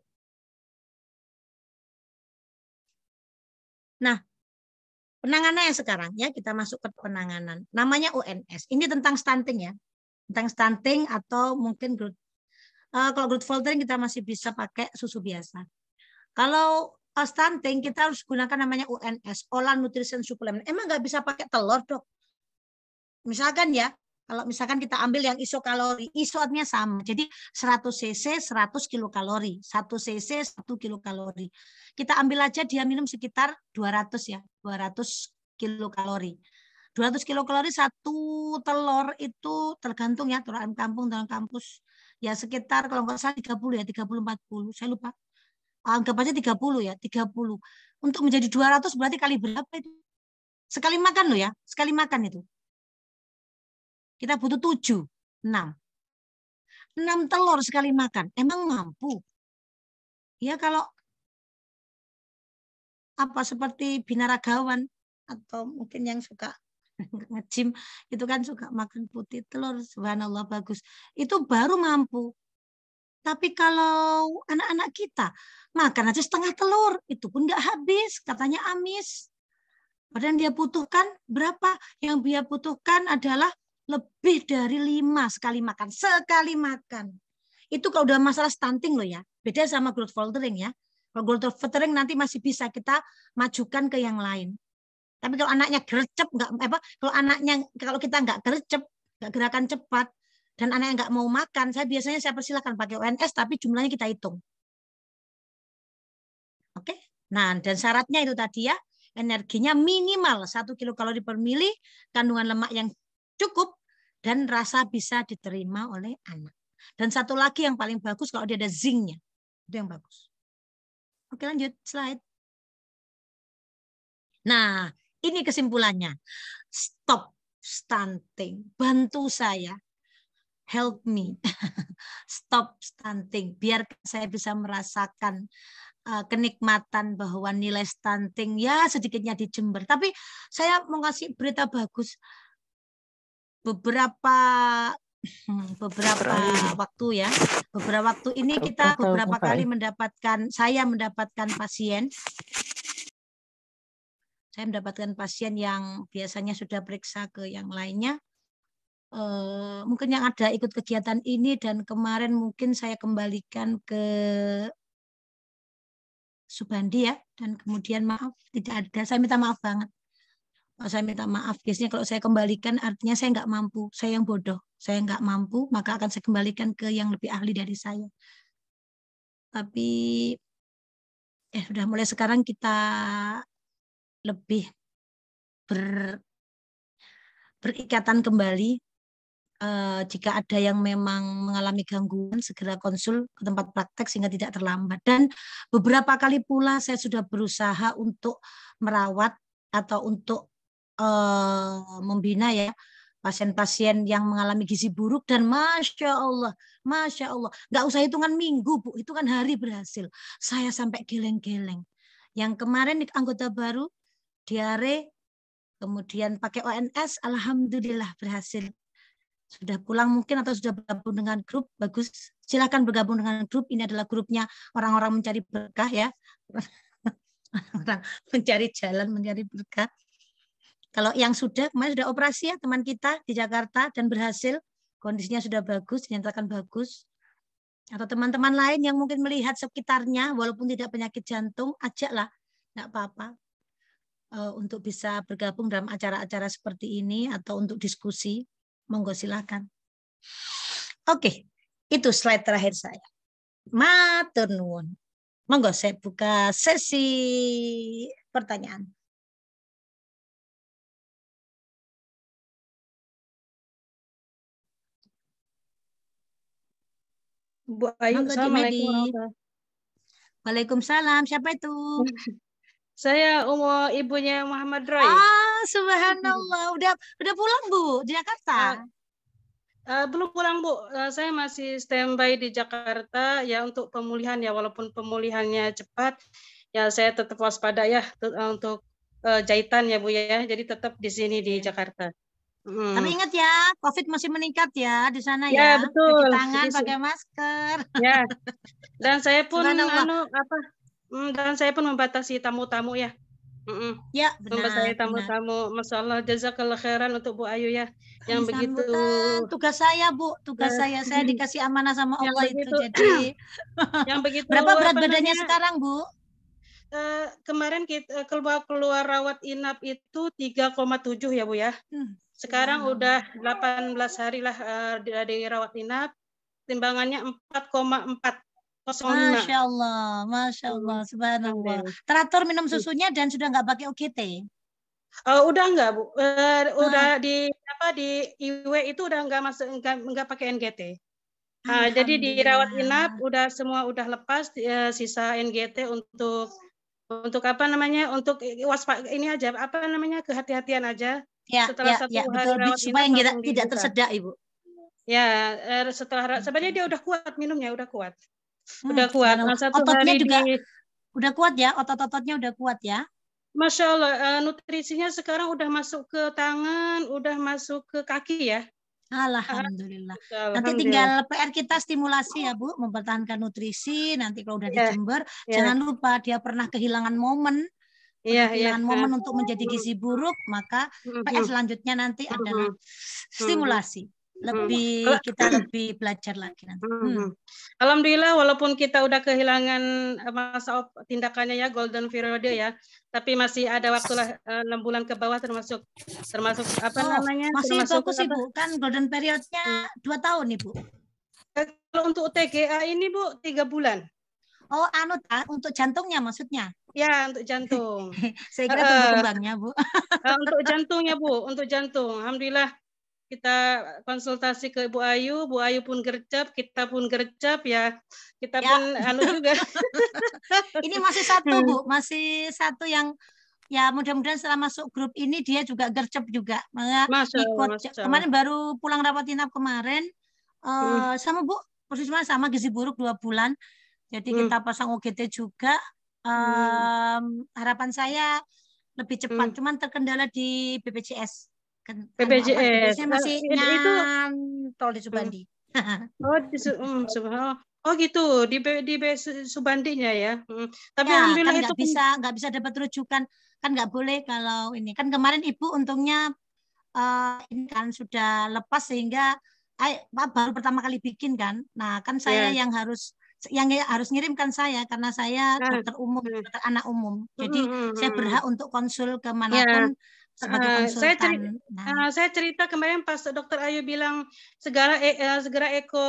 Nah, penanganan yang sekarang ya kita masuk ke penanganan. Namanya UNS. Ini tentang stunting ya. Tentang stunting atau mungkin growth eh, uh, kalau growth faltering kita masih bisa pakai susu biasa. Kalau eh, stunting kita harus gunakan namanya UNS, All Nutrition Supplement. Emang nggak bisa pakai telur, Dok? Misalkan ya, kalau misalkan kita ambil yang isokalori, artinya sama. Jadi 100 cc 100 kilokalori, 1 cc 1 kilokalori. Kita ambil aja dia minum sekitar 200 ya, 200 kilokalori. 200 kilokalori satu telur itu tergantung ya telur ayam kampung telur kampus ya sekitar kalau nggak salah 30 ya 30 40 saya lupa anggap aja 30 ya 30 untuk menjadi 200 berarti kali berapa itu sekali makan loh ya sekali makan itu kita butuh tujuh, enam. Enam telur sekali makan. Emang mampu? Ya kalau apa seperti binaragawan atau mungkin yang suka ngejim itu kan suka makan putih telur subhanallah bagus itu baru mampu tapi kalau anak-anak kita makan aja setengah telur, itu pun nggak habis, katanya amis. Padahal dia butuhkan berapa? Yang dia butuhkan adalah lebih dari lima sekali makan. Sekali makan. Itu kalau udah masalah stunting loh ya. Beda sama growth faltering ya. Kalau growth faltering nanti masih bisa kita majukan ke yang lain. Tapi kalau anaknya gercep nggak apa, kalau anaknya kalau kita nggak gercep, nggak gerakan cepat dan anaknya nggak mau makan, saya biasanya saya persilahkan pakai ons tapi jumlahnya kita hitung. Oke. Nah, dan syaratnya itu tadi ya, energinya minimal 1 kalori per mili, kandungan lemak yang cukup dan rasa bisa diterima oleh anak. Dan satu lagi yang paling bagus kalau dia ada zingnya. Itu yang bagus. Oke lanjut slide. Nah, ini kesimpulannya. Stop stunting. Bantu saya. Help me. Stop stunting. Biar saya bisa merasakan eh, kenikmatan bahwa nilai stunting ya sedikitnya di Tapi saya mau kasih berita bagus. Hmm, beberapa beberapa waktu ya beberapa waktu ini kita beberapa kali mendapatkan saya mendapatkan pasien saya mendapatkan pasien yang biasanya sudah periksa ke yang lainnya e, mungkin yang ada ikut kegiatan ini dan kemarin mungkin saya kembalikan ke Subandi ya dan kemudian maaf tidak ada saya minta maaf banget saya minta maaf biasanya kalau saya kembalikan artinya saya nggak mampu saya yang bodoh saya nggak mampu maka akan saya kembalikan ke yang lebih ahli dari saya tapi eh sudah mulai sekarang kita lebih ber berikatan kembali Eh, jika ada yang memang mengalami gangguan segera konsul ke tempat praktek sehingga tidak terlambat dan beberapa kali pula saya sudah berusaha untuk merawat atau untuk Eh, membina ya pasien-pasien yang mengalami gizi buruk dan masya Allah, masya Allah, nggak usah hitungan minggu bu, itu kan hari berhasil. Saya sampai geleng-geleng. Yang kemarin anggota baru diare, kemudian pakai ONS, alhamdulillah berhasil. Sudah pulang mungkin atau sudah bergabung dengan grup, bagus. Silakan bergabung dengan grup. Ini adalah grupnya orang-orang mencari berkah ya. orang mencari jalan, mencari berkah. Kalau yang sudah, kemarin sudah operasi ya teman kita di Jakarta dan berhasil, kondisinya sudah bagus, dinyatakan bagus. Atau teman-teman lain yang mungkin melihat sekitarnya, walaupun tidak penyakit jantung, ajaklah, tidak apa-apa. Eh, untuk bisa bergabung dalam acara-acara seperti ini atau untuk diskusi, monggo silakan. Oke, itu slide terakhir saya. Matur nuwun. Monggo saya buka sesi pertanyaan. Bu Ayu, Assalamualaikum. Waalaikumsalam. Siapa itu? Saya umur ibunya Muhammad Roy. Ah, subhanallah. Udah udah pulang, Bu, di Jakarta? Uh, uh, belum pulang, Bu. Uh, saya masih standby di Jakarta ya untuk pemulihan ya walaupun pemulihannya cepat, ya saya tetap waspada ya untuk uh, jahitan ya, Bu ya. Jadi tetap di sini di iya. Jakarta. Hmm. Tapi ingat ya, COVID masih meningkat ya di sana ya. Ya betul. Cuci tangan, Jadi, pakai masker. Ya. Dan saya pun anu apa? Mm, dan saya pun membatasi tamu-tamu ya. Mm-mm. Ya, ya benar. Membatasi tamu-tamu. masalah Allah jazakallah untuk Bu Ayu ya. Yang Sambutan. begitu. Tugas saya Bu, tugas uh, saya saya dikasih amanah sama Allah begitu. itu. Jadi. yang begitu. Berapa berat badannya sekarang Bu? Uh, kemarin kita eh, keluar keluar rawat inap itu 3,7 ya Bu ya. Hmm. Sekarang udah 18 hari lah uh, eh, dari rawat inap, timbangannya 4,4. Masya Allah, Masya Allah, hmm. subhanallah. Teratur minum iya. susunya dan sudah nggak pakai UGT? Uh, eh, udah nggak bu, uh, udah di apa di IW itu udah nggak masuk nggak nggak pakai NGT. Uh, jadi dirawat inap udah semua udah lepas uh, sisa NGT untuk untuk apa namanya untuk waspak ini aja apa namanya kehati-hatian aja Ya, setelah ya, satu ya, hari betul, rawat inap yang tidak, tidak gitu. tersedak, Ibu. Ya, er, setelah sebenarnya dia udah kuat minumnya, udah kuat. Hmm, udah kuat. Nah, satu ototnya hari juga di, udah kuat ya, otot-ototnya udah kuat ya. Masya Allah, uh, nutrisinya sekarang udah masuk ke tangan, udah masuk ke kaki ya. Alhamdulillah. Alhamdulillah. Nanti tinggal PR kita stimulasi ya Bu, mempertahankan nutrisi. Nanti kalau udah yeah. di Jember, yeah. jangan lupa dia pernah kehilangan momen yeah, iya, iya, yeah, momen yeah. untuk menjadi gizi buruk, maka PS selanjutnya nanti adalah stimulasi lebih hmm. kita lebih belajar lagi nanti. Hmm. Alhamdulillah walaupun kita udah kehilangan eh, masa tindakannya ya golden period ya, tapi masih ada waktu lah eh, enam bulan ke bawah termasuk termasuk apa oh, namanya? Masih termasuk fokus ibu kan golden periodnya dua tahun ibu. Kalau untuk TGA ini bu tiga bulan. Oh, anu ta, untuk jantungnya maksudnya? Ya, untuk jantung. Saya kira tumbuh kembangnya, Bu. Ah, untuk jantungnya, Bu. Untuk jantung. Alhamdulillah kita konsultasi ke Bu Ayu, Bu Ayu pun gercep, kita pun gercep ya, kita ya. pun anu juga. ini masih satu Bu, hmm. masih satu yang ya mudah-mudahan setelah masuk grup ini dia juga gercep juga, masuk, ikut. Masuk. Kemarin baru pulang rapat inap kemarin, eh, hmm. sama Bu, posisinya sama gizi buruk dua bulan. Jadi hmm. kita pasang UGT juga. Um, harapan saya lebih cepat, hmm. cuman terkendala di BPJS. Ken BPJS kan apa, oh, masih nyam. itu tol di Subandi. Oh, hmm, oh, Oh gitu di B, di B, Subandinya ya. Hmm. Tapi ya, alhamdulillah kan itu nggak bisa nggak bisa dapat rujukan kan nggak boleh kalau ini kan kemarin ibu untungnya uh, ini kan sudah lepas sehingga ay, baru pertama kali bikin kan. Nah kan saya yeah. yang harus yang harus ngirimkan saya karena saya hmm. dokter umum, hmm. dokter anak umum. Jadi hmm. hmm saya berhak untuk konsul ke iya. mana Yeah sebagai eh, konsultan. saya cerita, nah. Eh, saya cerita kemarin pas Dokter Ayu bilang segala uh, segera eko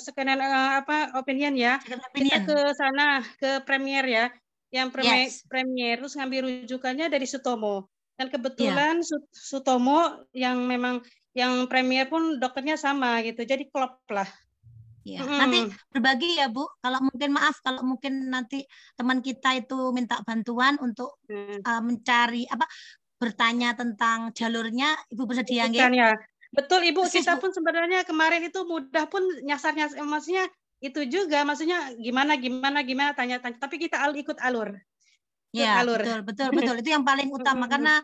sekenan uh, apa opinion ya opinion. kita ke sana ke premier ya yang premier yes. premier terus ngambil rujukannya dari Sutomo dan kebetulan yeah. Sutomo yang memang yang premier pun dokternya sama gitu jadi klop lah Ya, mm. nanti berbagi ya Bu. Kalau mungkin maaf, kalau mungkin nanti teman kita itu minta bantuan untuk mm. uh, mencari apa bertanya tentang jalurnya, Ibu bersedia nggih? Ya. Iya. Betul Ibu, Persis, kita Bu. pun sebenarnya kemarin itu mudah pun nyasar-nyasar eh, maksudnya itu juga maksudnya gimana gimana gimana tanya-tanya tapi kita al ikut alur ya, alur. betul, betul, betul. Itu yang paling utama karena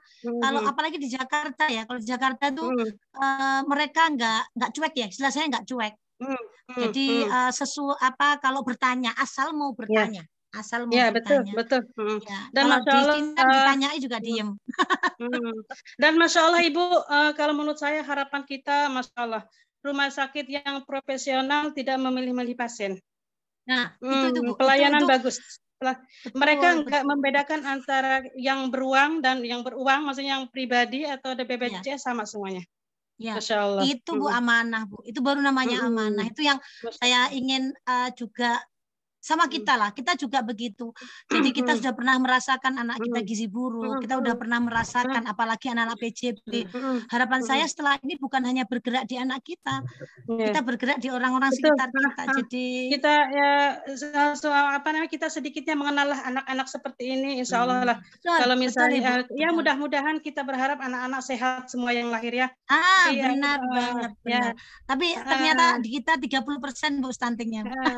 kalau apalagi di Jakarta ya, kalau di Jakarta tuh uh, mereka nggak nggak cuek ya, jelas saya nggak cuek. Mm. Hmm, Jadi hmm. uh, sesu apa kalau bertanya asal mau ya. bertanya. Ya. Asal mau ya, betul, betul. Iya, hmm. Ya, Dan kalau Masya Allah, kan eh, ditanya juga hmm. diem. Hmm. Dan Masya Allah Ibu, uh, kalau menurut saya harapan kita, Masya Allah, rumah sakit yang profesional tidak memilih-milih pasien. Nah, hmm, itu, itu, Bu. pelayanan itu, itu. bagus. Mereka nggak membedakan antara yang beruang dan yang beruang, maksudnya yang pribadi atau DPBJ ya. sama semuanya. Ya, itu Bu iya. amanah Bu. Itu baru namanya amanah. Itu yang saya ingin uh, juga sama hmm. kita lah kita juga begitu jadi kita hmm. sudah pernah merasakan anak kita hmm. gizi buruk kita sudah pernah merasakan apalagi anak-anak PJP harapan saya setelah ini bukan hanya bergerak di anak kita iya. kita bergerak di orang-orang sekitar kita jadi kita ya soal apa namanya kita sedikitnya mengenal anak-anak seperti ini insya Allah lah betul, kalau misalnya betul, ya, mudah-mudahan kita berharap anak-anak sehat semua yang lahir ya ah iya, benar ya. benar ya. tapi ternyata ah. di kita 30 persen bu stuntingnya ya.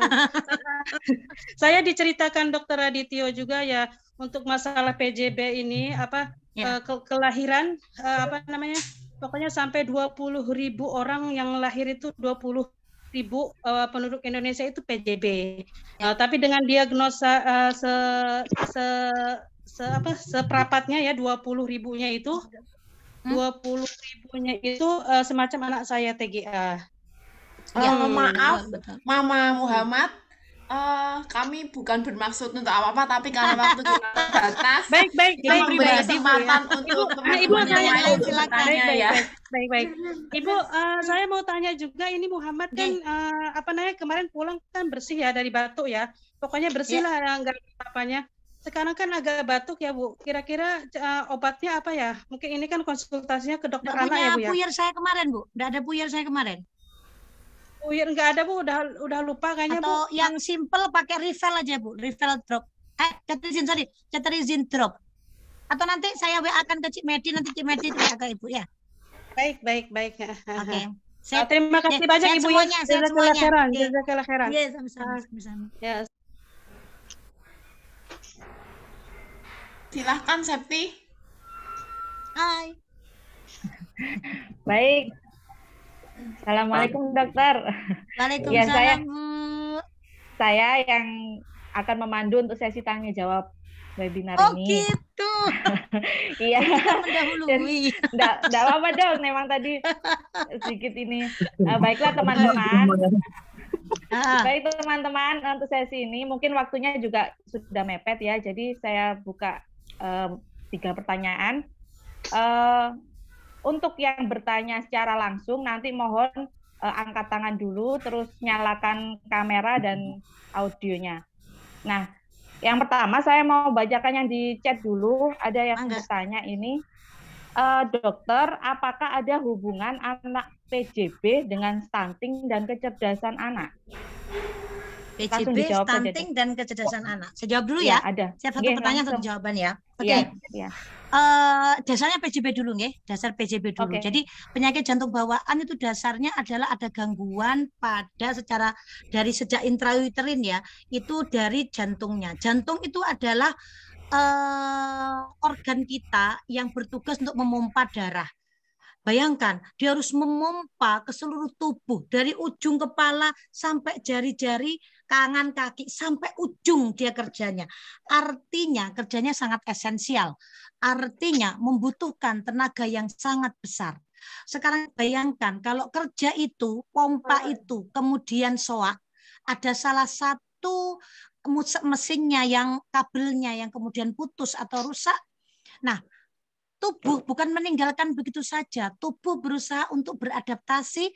saya diceritakan dokter Adityo juga ya untuk masalah PJB ini apa ya. Eh, ke kelahiran eh, apa namanya pokoknya sampai 20 ribu orang yang lahir itu 20 ribu uh, penduduk Indonesia itu PJB. Uh, ya. tapi dengan diagnosa uh, se, se, se apa seperapatnya ya 20 ribunya itu hmm? 20 ribunya itu uh, semacam anak saya TGA. Oh, yang hmm. maaf, Mama Muhammad Uh, kami bukan bermaksud untuk apa-apa tapi karena waktu kita terbatas baik baik kita ya. nah, baik, memberi baik, ya. untuk ibu, ibu yang baik, ya baik baik ibu uh, saya mau tanya juga ini Muhammad kan uh, apa namanya kemarin pulang kan bersih ya dari batuk ya pokoknya bersih yeah. lah nggak apanya sekarang kan agak batuk ya bu kira-kira uh, obatnya apa ya mungkin ini kan konsultasinya ke dokter anak ya bu ya puyer saya kemarin bu Tidak ada puyer saya kemarin Uyun nggak ada bu, udah udah lupa kayaknya Atau bu. yang simple pakai refill aja bu, refill drop. Eh, Catherine sorry, izin drop. Atau nanti saya wa akan ke Cik Medi, nanti Cik Medi ya ke ibu ya. Baik baik baik. Oke. Okay. Saya, nah, terima kasih ya, banyak ibu ya. semuanya, ya. Jazakallah khairan. Jazakallah khairan. Iya sama-sama. Ya. Silahkan Septi. Hai. baik, Assalamualaikum dokter. Ya, Waalaikumsalam. ya, saya, saya yang akan memandu untuk sesi tanya jawab webinar oh, ini. Oh gitu. iya. Mendahului. Enggak apa-apa dong, memang tadi sedikit ini. Eh, baiklah teman-teman. Baiklah Baik teman-teman, untuk sesi ini mungkin waktunya juga sudah mepet ya. Jadi saya buka uh, tiga pertanyaan. Uh, untuk yang bertanya secara langsung nanti mohon uh, angkat tangan dulu terus nyalakan kamera dan audionya. Nah, yang pertama saya mau bacakan yang di chat dulu. Ada yang Angga. bertanya ini, uh, dokter, apakah ada hubungan anak PJB dengan stunting dan kecerdasan anak? PCB, stunting, dan kecerdasan oh. anak. Saya jawab dulu ya. ya. Ada. Siap satu yeah, pertanyaan, langsung. satu jawaban ya. Oke. Okay. Iya, iya. Yeah, yeah. uh, dasarnya PCB dulu nih. dasar PCB dulu. Okay. Jadi penyakit jantung bawaan itu dasarnya adalah ada gangguan pada secara dari sejak intrauterin ya, itu dari jantungnya. Jantung itu adalah uh, organ kita yang bertugas untuk memompa darah. Bayangkan, dia harus memompa ke seluruh tubuh dari ujung kepala sampai jari-jari tangan, kaki, sampai ujung dia kerjanya. Artinya kerjanya sangat esensial. Artinya membutuhkan tenaga yang sangat besar. Sekarang bayangkan kalau kerja itu, pompa hmm. itu, kemudian soak, ada salah satu mesinnya yang kabelnya yang kemudian putus atau rusak. Nah, tubuh bukan meninggalkan begitu saja. Tubuh berusaha untuk beradaptasi,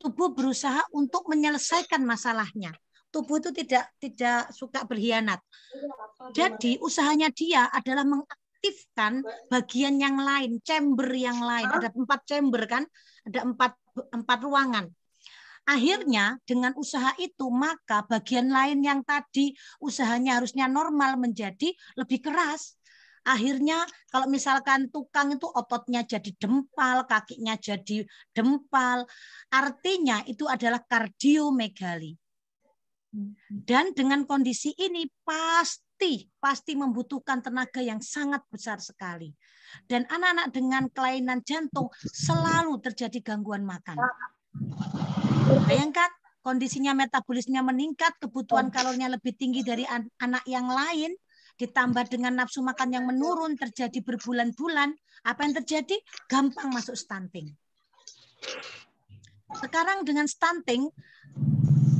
tubuh berusaha untuk menyelesaikan masalahnya tubuh itu tidak tidak suka berkhianat. Iya, jadi usahanya dia adalah mengaktifkan bagian yang lain, chamber yang lain. Ada empat chamber kan, ada empat empat ruangan. Akhirnya dengan usaha itu maka bagian lain yang tadi usahanya harusnya normal menjadi lebih keras. Akhirnya kalau misalkan tukang itu ototnya jadi dempal, kakinya jadi dempal. Artinya itu adalah kardiomegali. Mm-hmm. Dan dengan kondisi ini pasti pasti membutuhkan tenaga yang sangat besar sekali. Dan anak-anak dengan kelainan jantung selalu terjadi gangguan makan. Bayangkan kondisinya metabolisnya meningkat, kebutuhan kalorinya lebih tinggi dari anak yang lain, ditambah dengan nafsu makan yang menurun terjadi berbulan-bulan, apa yang terjadi? Gampang masuk stunting. Sekarang dengan stunting,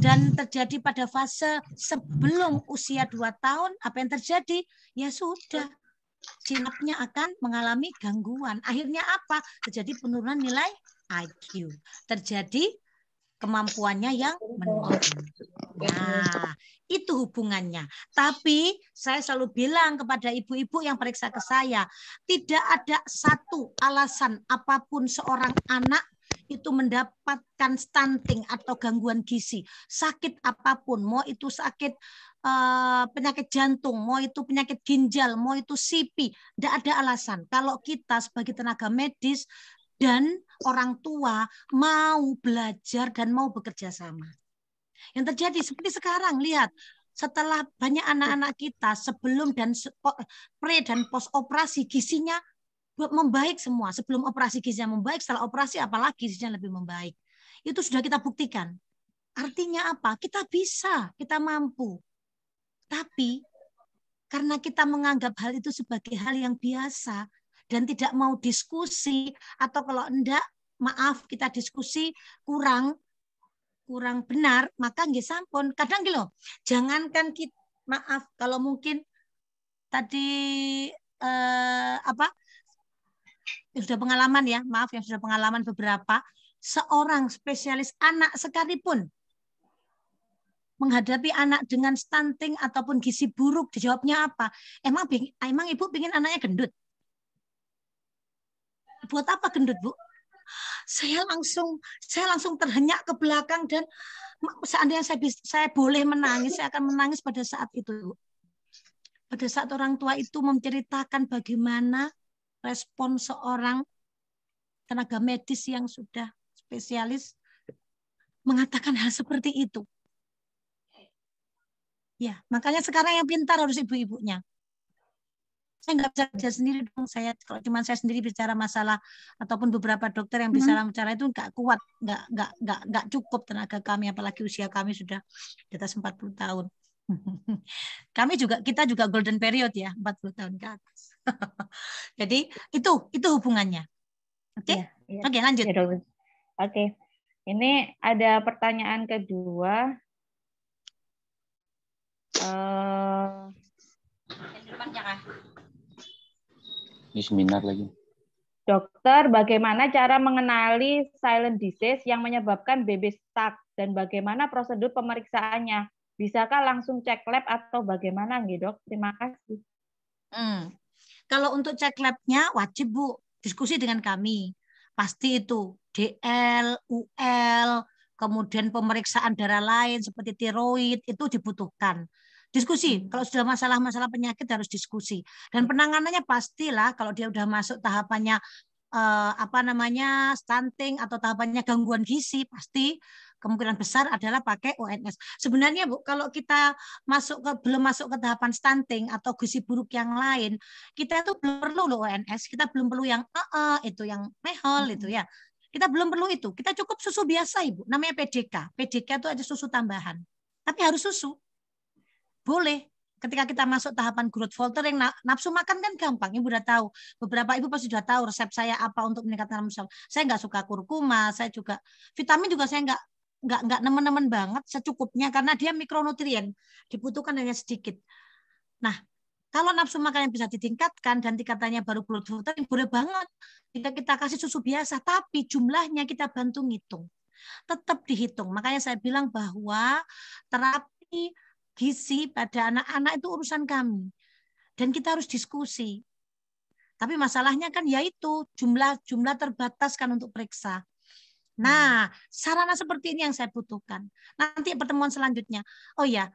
dan terjadi pada fase sebelum usia 2 tahun, apa yang terjadi? Ya sudah, sinapnya akan mengalami gangguan. Akhirnya apa? Terjadi penurunan nilai IQ. Terjadi kemampuannya yang menurun. Nah, itu hubungannya. Tapi saya selalu bilang kepada ibu-ibu yang periksa ke saya, tidak ada satu alasan apapun seorang anak itu mendapatkan stunting atau gangguan gizi, sakit apapun, mau itu sakit uh, penyakit jantung, mau itu penyakit ginjal, mau itu sipi, tidak ada alasan. Kalau kita sebagai tenaga medis dan orang tua mau belajar dan mau bekerja sama. Yang terjadi seperti sekarang, lihat setelah banyak anak-anak kita sebelum dan pre dan post operasi gisinya membaik semua. Sebelum operasi gizinya membaik, setelah operasi apalagi gizinya lebih membaik. Itu sudah kita buktikan. Artinya apa? Kita bisa, kita mampu. Tapi karena kita menganggap hal itu sebagai hal yang biasa dan tidak mau diskusi atau kalau enggak maaf kita diskusi kurang kurang benar maka nggih sampun kadang gitu jangankan kita maaf kalau mungkin tadi eh, apa yang sudah pengalaman ya, maaf yang sudah pengalaman beberapa, seorang spesialis anak sekalipun menghadapi anak dengan stunting ataupun gizi buruk, dijawabnya apa? Emang emang ibu ingin anaknya gendut? Buat apa gendut, Bu? Saya langsung saya langsung terhenyak ke belakang dan seandainya saya saya boleh menangis, saya akan menangis pada saat itu, Pada saat orang tua itu menceritakan bagaimana respon seorang tenaga medis yang sudah spesialis mengatakan hal seperti itu. Ya, makanya sekarang yang pintar harus ibu-ibunya. Saya nggak bisa kerja sendiri dong. Saya kalau cuma saya sendiri bicara masalah ataupun beberapa dokter yang bicara mhm. bicara itu nggak kuat, nggak nggak nggak nggak cukup tenaga kami, apalagi usia kami sudah di atas 40 tahun. kami juga kita juga golden period ya, 40 tahun ke atas. Jadi itu itu hubungannya. Oke? Okay? Ya, ya. Oke, okay, lanjut. Ya, Oke. Okay. Ini ada pertanyaan kedua. Uh... Eh, Ini seminar lagi. Dokter, bagaimana cara mengenali silent disease yang menyebabkan baby stuck dan bagaimana prosedur pemeriksaannya? Bisakah langsung cek lab atau bagaimana, nggih dok? Terima kasih. Hmm. Kalau untuk cek labnya wajib Bu diskusi dengan kami. Pasti itu DL, UL, kemudian pemeriksaan darah lain seperti tiroid itu dibutuhkan. Diskusi, kalau sudah masalah-masalah penyakit harus diskusi. Dan penanganannya pastilah kalau dia sudah masuk tahapannya eh, apa namanya stunting atau tahapannya gangguan gizi pasti kemungkinan besar adalah pakai ONS. Sebenarnya Bu, kalau kita masuk ke belum masuk ke tahapan stunting atau gizi buruk yang lain, kita itu belum perlu loh ONS, kita belum perlu yang ee -e, itu yang mehol itu ya. Kita belum perlu itu. Kita cukup susu biasa Ibu, namanya PDK. PDK itu ada susu tambahan. Tapi harus susu. Boleh ketika kita masuk tahapan growth folder yang nafsu makan kan gampang ibu udah tahu beberapa ibu pasti sudah tahu resep saya apa untuk meningkatkan nafsu saya nggak suka kurkuma saya juga vitamin juga saya nggak nggak nggak nemen-nemen banget secukupnya karena dia mikronutrien dibutuhkan hanya sedikit. Nah, kalau nafsu makan yang bisa ditingkatkan dan tingkatannya baru yang boleh banget jika kita kasih susu biasa tapi jumlahnya kita bantu ngitung. Tetap dihitung. Makanya saya bilang bahwa terapi gizi pada anak-anak itu urusan kami. Dan kita harus diskusi. Tapi masalahnya kan yaitu jumlah jumlah terbatas kan untuk periksa. Nah, sarana seperti ini yang saya butuhkan. Nanti pertemuan selanjutnya. Oh ya,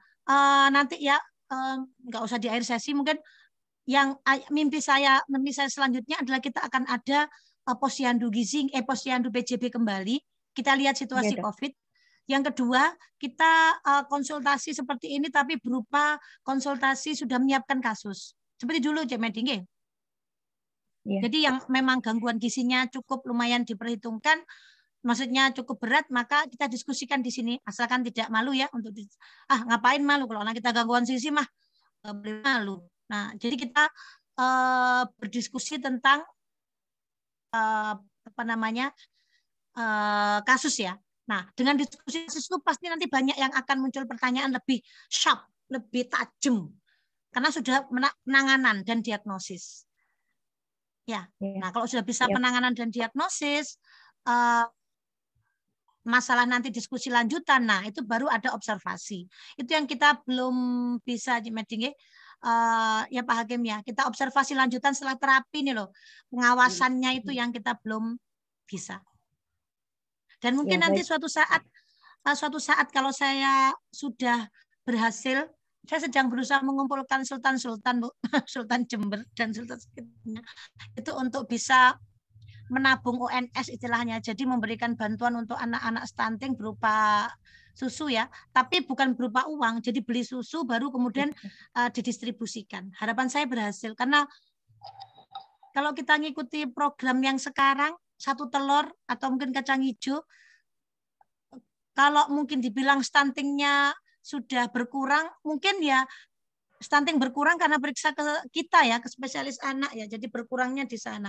nanti ya eh, nggak usah di akhir sesi mungkin yang mimpi saya mimpi saya selanjutnya adalah kita akan ada posyandu gizi eh posyandu eh, PJB kembali. Kita lihat situasi ya, Covid. Yang kedua, kita konsultasi seperti ini tapi berupa konsultasi sudah menyiapkan kasus. Seperti dulu Cek Meding. Ya. Jadi yang memang gangguan gizinya cukup lumayan diperhitungkan maksudnya cukup berat, maka kita diskusikan di sini. Asalkan tidak malu ya untuk ah ngapain malu kalau anak kita gangguan sisi mah boleh malu. Nah, jadi kita uh, berdiskusi tentang uh, apa namanya uh, kasus ya. Nah, dengan diskusi kasus itu pasti nanti banyak yang akan muncul pertanyaan lebih sharp, lebih tajam karena sudah penanganan dan diagnosis. Ya. ya. Nah, kalau sudah bisa ya. penanganan dan diagnosis, uh, masalah nanti diskusi lanjutan, nah itu baru ada observasi. Itu yang kita belum bisa medinge. Uh, eh, ya Pak Hakim ya, kita observasi lanjutan setelah terapi nih loh, pengawasannya itu yang kita belum bisa. Dan mungkin ya, baik. nanti suatu saat, uh, suatu saat kalau saya sudah berhasil, saya sedang berusaha mengumpulkan sultan-sultan bu, sultan Jember dan sultan sekitarnya itu untuk bisa menabung UNS istilahnya. Jadi memberikan bantuan untuk anak-anak stunting berupa susu ya, tapi bukan berupa uang. Jadi beli susu baru kemudian uh, didistribusikan. Harapan saya berhasil karena kalau kita ngikuti program yang sekarang satu telur atau mungkin kacang hijau kalau mungkin dibilang stuntingnya sudah berkurang mungkin ya stunting berkurang karena periksa ke kita ya ke spesialis anak ya jadi berkurangnya di sana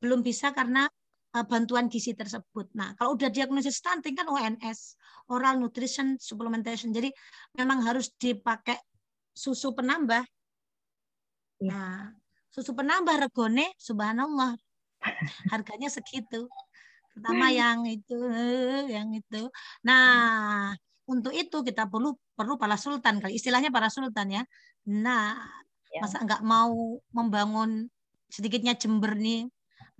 belum bisa karena eh, bantuan gizi tersebut. Nah, kalau udah diagnosis stunting kan ONS, oral nutrition supplementation. Jadi memang harus dipakai susu penambah. Iya. Nah, susu penambah regone subhanallah. Harganya segitu. Pertama hmm. yang itu, yang itu. Nah, untuk itu kita perlu perlu para sultan kali istilahnya para sultan ya. Nah, iya. masa nggak mau membangun sedikitnya Jember nih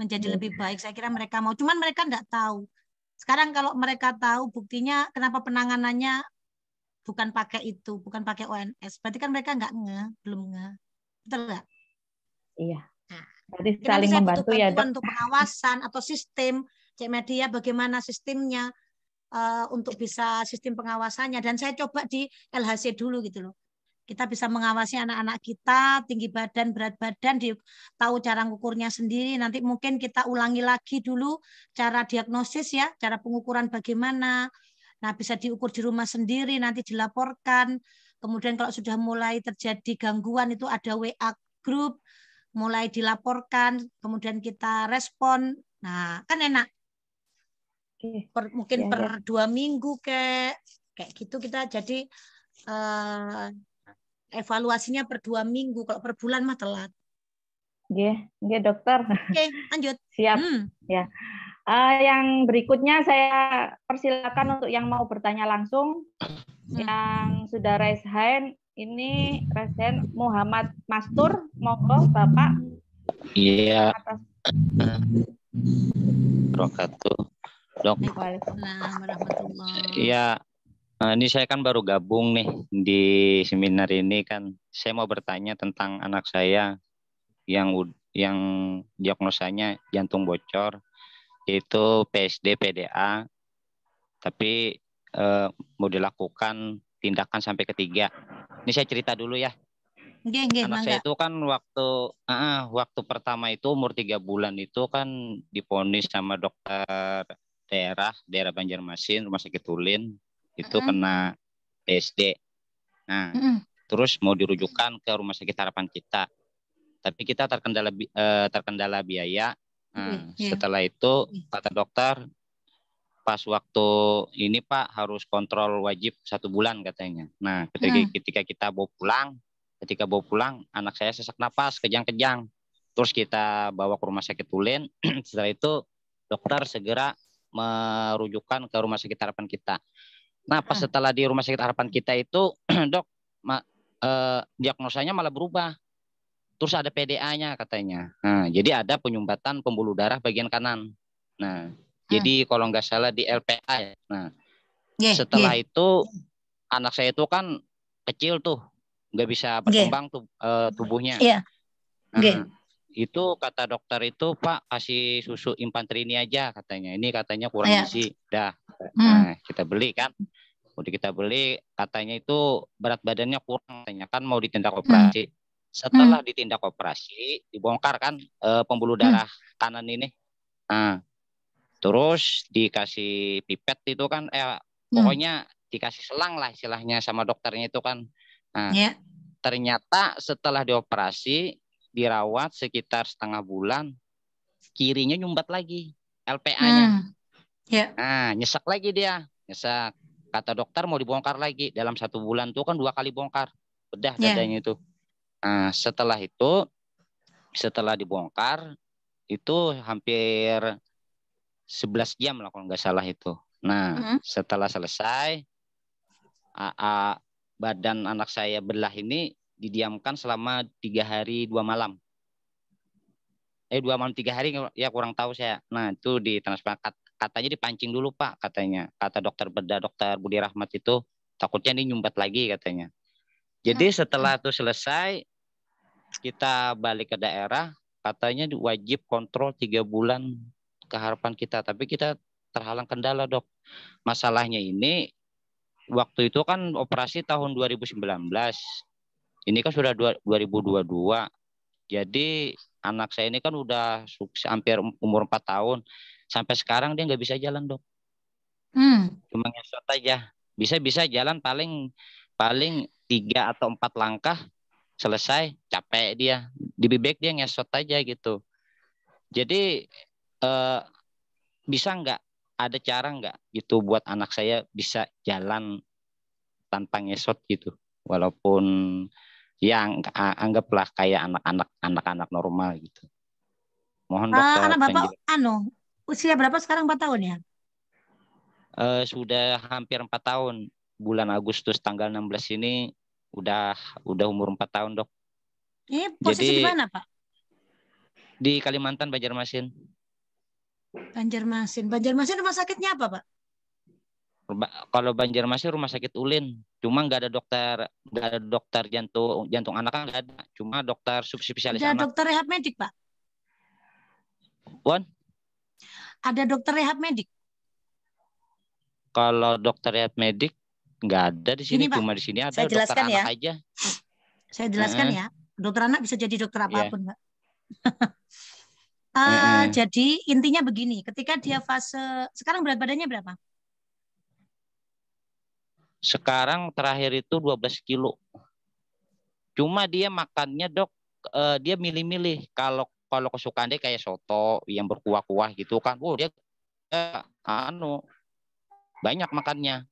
menjadi iya. lebih baik. Saya kira mereka mau, cuman mereka nggak tahu. Sekarang kalau mereka tahu, buktinya kenapa penanganannya bukan pakai itu, bukan pakai ONS. Berarti kan mereka nggak nge, belum nge, betul nggak? Iya. Nah, saling membantu ya Untuk pengawasan atau sistem cek media bagaimana sistemnya uh, untuk bisa sistem pengawasannya dan saya coba di LHC dulu gitu loh kita bisa mengawasi anak-anak kita, tinggi badan, berat badan, di, tahu cara ngukurnya sendiri. Nanti mungkin kita ulangi lagi dulu cara diagnosis ya, cara pengukuran bagaimana. Nah, bisa diukur di rumah sendiri, nanti dilaporkan. Kemudian kalau sudah mulai terjadi gangguan itu ada WA group, mulai dilaporkan, kemudian kita respon. Nah, kan enak. Per, mungkin ya, ya. per iya. dua minggu kayak kayak gitu kita jadi eh, evaluasinya per dua minggu. Kalau per bulan mah telat. Iya, yeah, yeah, dokter. Oke, okay, lanjut. Siap. Hmm. Ya. Uh, yang berikutnya saya persilakan untuk yang mau bertanya langsung. Hmm. Yang sudah raise hand ini raise hand Muhammad Mastur, monggo Bapak. Iya. Yeah. Rokatul. Dok. Waalaikumsalam Iya, Nah, ini saya kan baru gabung nih di seminar ini kan. Saya mau bertanya tentang anak saya yang yang diagnosanya jantung bocor itu PSD PDA tapi eh, mau dilakukan tindakan sampai ketiga. Ini saya cerita dulu ya. Geng, geng, anak mangga. saya itu kan waktu ah, waktu pertama itu umur tiga bulan itu kan diponis sama dokter daerah daerah Banjarmasin rumah sakit Ulin itu mm -hmm. kena PSD. Nah, mm -hmm. terus mau dirujukan ke rumah sakit harapan kita. Tapi kita terkendala uh, terkendala biaya. Nah, yeah. setelah itu kata dokter pas waktu ini Pak harus kontrol wajib satu bulan katanya. Nah, ketika, ketika kita bawa pulang, ketika bawa pulang anak saya sesak napas, kejang-kejang. Terus kita bawa ke rumah sakit Tulen. Setelah itu dokter segera merujukan ke rumah sakit harapan kita. Nah, pas ah. setelah di rumah sakit harapan kita itu, dok, ma, eh, diagnosanya malah berubah. Terus ada PDA-nya katanya. Nah, jadi ada penyumbatan pembuluh darah bagian kanan. Nah, hmm. jadi kalau nggak salah di LPA. Ya. Nah, yeah, setelah yeah. itu anak saya itu kan kecil tuh, nggak bisa iya. berkembang yeah. tuh, eh, tubuhnya. Yeah. Iya. Nah, yeah itu kata dokter itu Pak kasih susu infanteri ini aja katanya. Ini katanya kurang isi iya. gizi. Dah. Hmm. Nah, kita beli kan. Udah kita beli katanya itu berat badannya kurang katanya kan mau ditindak hmm. operasi. Hmm. Setelah hmm. ditindak operasi dibongkar kan e, pembuluh hmm. darah hmm. kanan ini. Nah, terus dikasih pipet itu kan eh hmm. pokoknya dikasih selang lah istilahnya sama dokternya itu kan. Nah, yeah. ternyata setelah dioperasi dirawat sekitar setengah bulan, kirinya nyumbat lagi LPA-nya. Hmm. Yeah. Nah, nyesek lagi dia, nyesek. Kata dokter mau dibongkar lagi dalam satu bulan tuh kan dua kali bongkar, bedah yeah. dadanya itu. Nah, setelah itu, setelah dibongkar itu hampir 11 jam lah kalau nggak salah itu. Nah, -hmm. setelah selesai, -a, badan anak saya belah ini didiamkan selama tiga hari dua malam. Eh dua malam tiga hari ya kurang tahu saya. Nah itu di transpakat katanya dipancing dulu pak katanya kata dokter beda dokter Budi Rahmat itu takutnya ini nyumbat lagi katanya. Jadi hmm. setelah itu selesai kita balik ke daerah katanya wajib kontrol tiga bulan keharapan kita tapi kita terhalang kendala dok. Masalahnya ini waktu itu kan operasi tahun 2019 ini kan sudah 2022. Jadi anak saya ini kan udah sukses hampir um, umur 4 tahun. Sampai sekarang dia nggak bisa jalan, Dok. Hmm. Cuma ngesot aja. Bisa-bisa jalan paling paling tiga atau empat langkah selesai capek dia dibebek bebek dia ngesot aja gitu jadi eh, bisa nggak ada cara nggak gitu buat anak saya bisa jalan tanpa ngesot gitu walaupun yang ya, anggaplah kayak anak-anak anak-anak normal gitu. Mohon ah, dokter. Uh, anak bapak anu usia berapa sekarang 4 tahun ya? Uh, sudah hampir 4 tahun. Bulan Agustus tanggal 16 ini udah udah umur 4 tahun, Dok. Ini eh, posisi Jadi, di mana, Pak? Di Kalimantan Banjarmasin. Banjarmasin. Banjarmasin rumah sakitnya apa, Pak? kalau banjir masih rumah sakit Ulin cuma nggak ada dokter nggak ada dokter jantung jantung anak kan nggak ada cuma dokter subspesialis ada anak. dokter rehab medik pak Wan ada dokter rehab medik kalau dokter rehab medik nggak ada di sini Gini, cuma di sini ada saya dokter jelaskan ya. anak aja saya jelaskan ya dokter anak bisa jadi dokter iya. apapun yeah. pak uh, mm -hmm. jadi intinya begini ketika dia fase sekarang berat badannya berapa sekarang terakhir itu 12 kilo. Cuma dia makannya dok, eh, dia milih-milih. Kalau kalau kesukaan dia kayak soto yang berkuah-kuah gitu kan. Oh dia eh, anu banyak makannya.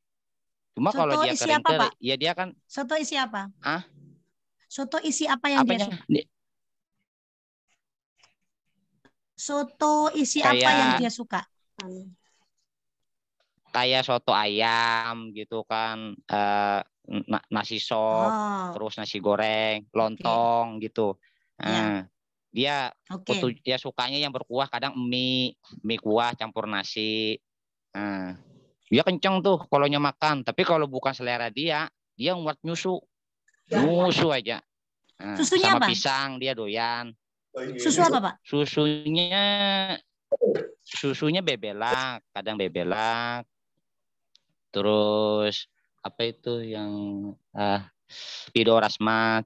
Cuma soto kalau dia isi kering, apa, Pak? ya dia kan soto isi apa? Ah? Soto isi apa yang Apanya? dia suka? Soto isi kayak... apa yang dia suka? kayak soto ayam gitu kan uh, nasi sop oh. terus nasi goreng lontong okay. gitu uh, dia okay. putu, dia sukanya yang berkuah kadang mie mie kuah campur nasi uh, dia kenceng tuh kalau makan tapi kalau bukan selera dia dia nguat nyusu ya. nyusu aja uh, susunya sama apa? pisang dia doyan susu apa pak susunya susunya bebelak kadang bebelak terus apa itu yang uh, ah, tidur asmat,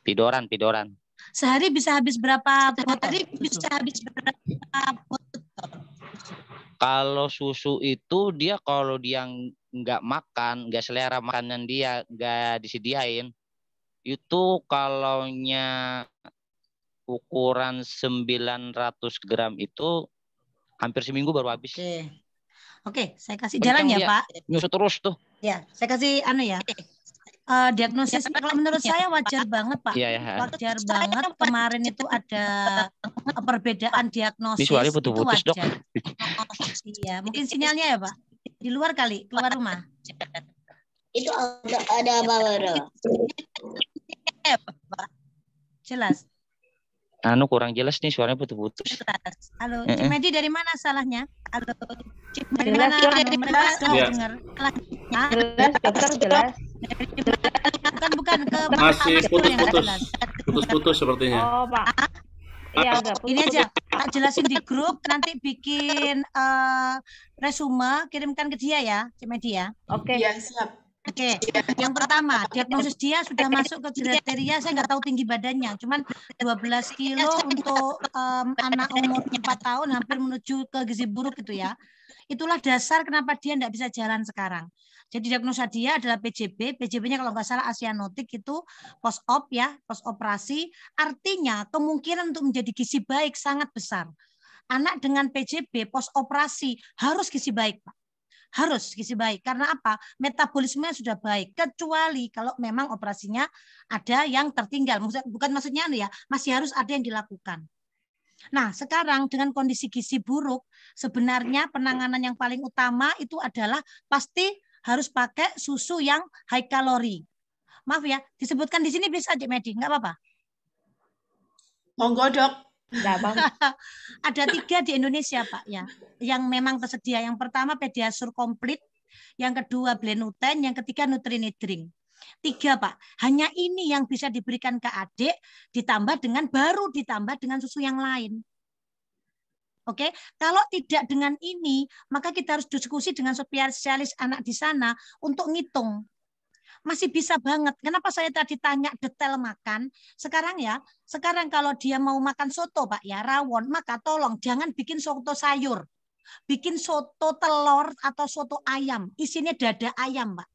pidoran, pidoran. Sehari bisa habis berapa botol? Sehari bisa habis berapa botol? Kalau susu itu dia kalau dia nggak makan, nggak selera makanan dia, nggak disediain, itu kalau nya ukuran 900 gram itu hampir seminggu baru habis. Oke. Oke, saya kasih oh, iya, jalan ya, ya Pak. Nyusu terus tuh. Ya, saya kasih anu ya. Uh, diagnosis ya, kalau menurut ya, saya wajar Pak. banget Pak. Ya, ya. Wajar banget kemarin itu ada perbedaan diagnosis. Visualnya betul itu wajar. Dok. Iya, mungkin sinyalnya ya Pak. Di luar kali, keluar rumah. Itu ada, ada apa, iya, Jelas anu kurang jelas nih suaranya putus-putus. Halo, Cik Medi dari mana salahnya? Halo, Cik Medi jelas, mana? Jelas, iya. jelas, jelas. Jelas, jelas. Bukan, bukan ke Masih putus-putus. Putus-putus sepertinya. Oh, Pak. Iya, Ini aja, Pak jelasin di grup, nanti bikin uh, resume, kirimkan ke dia ya, Cik Medi ya. Oke. Okay. Ya, siap. Oke, iya. yang pertama diagnosis dia sudah masuk ke kriteria iya. saya nggak tahu tinggi badannya, cuman 12 kilo iya, untuk um, anak umur 4 tahun hampir menuju ke gizi buruk gitu ya. Itulah dasar kenapa dia nggak bisa jalan sekarang. Jadi diagnosa dia adalah PJB, PJB-nya kalau nggak salah asianotik itu post op ya, post operasi. Artinya kemungkinan untuk menjadi gizi baik sangat besar. Anak dengan PJB post operasi harus gizi baik, Pak harus gizi baik. Karena apa? Metabolismenya sudah baik. Kecuali kalau memang operasinya ada yang tertinggal. Bukan maksudnya ya, masih harus ada yang dilakukan. Nah, sekarang dengan kondisi gizi buruk, sebenarnya penanganan yang paling utama itu adalah pasti harus pakai susu yang high kalori. Maaf ya, disebutkan di sini bisa aja Medi, nggak apa-apa. Monggo dok. ada tiga di Indonesia, Pak, ya. Yang memang tersedia. Yang pertama Pediasur Komplit, yang kedua Blenuten, yang ketiga Nutrini Drink. Tiga, Pak. Hanya ini yang bisa diberikan ke adik, ditambah dengan baru ditambah dengan susu yang lain. Oke, kalau tidak dengan ini, maka kita harus diskusi dengan spesialis anak di sana untuk ngitung masih bisa banget. Kenapa saya tadi tanya detail makan? Sekarang ya, sekarang kalau dia mau makan soto, Pak ya, rawon, maka tolong jangan bikin soto sayur. Bikin soto telur atau soto ayam. Isinya dada ayam, Pak.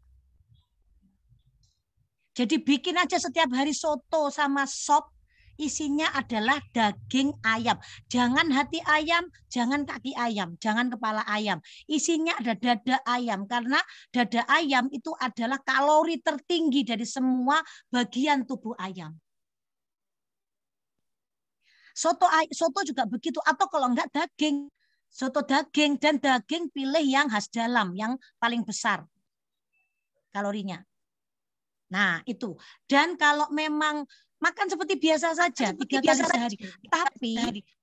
Jadi bikin aja setiap hari soto sama sop isinya adalah daging ayam. Jangan hati ayam, jangan kaki ayam, jangan kepala ayam. Isinya ada dada ayam karena dada ayam itu adalah kalori tertinggi dari semua bagian tubuh ayam. Soto soto juga begitu atau kalau enggak daging soto daging dan daging pilih yang khas dalam yang paling besar kalorinya. Nah, itu. Dan kalau memang makan seperti biasa saja tiga kali sehari. Tapi,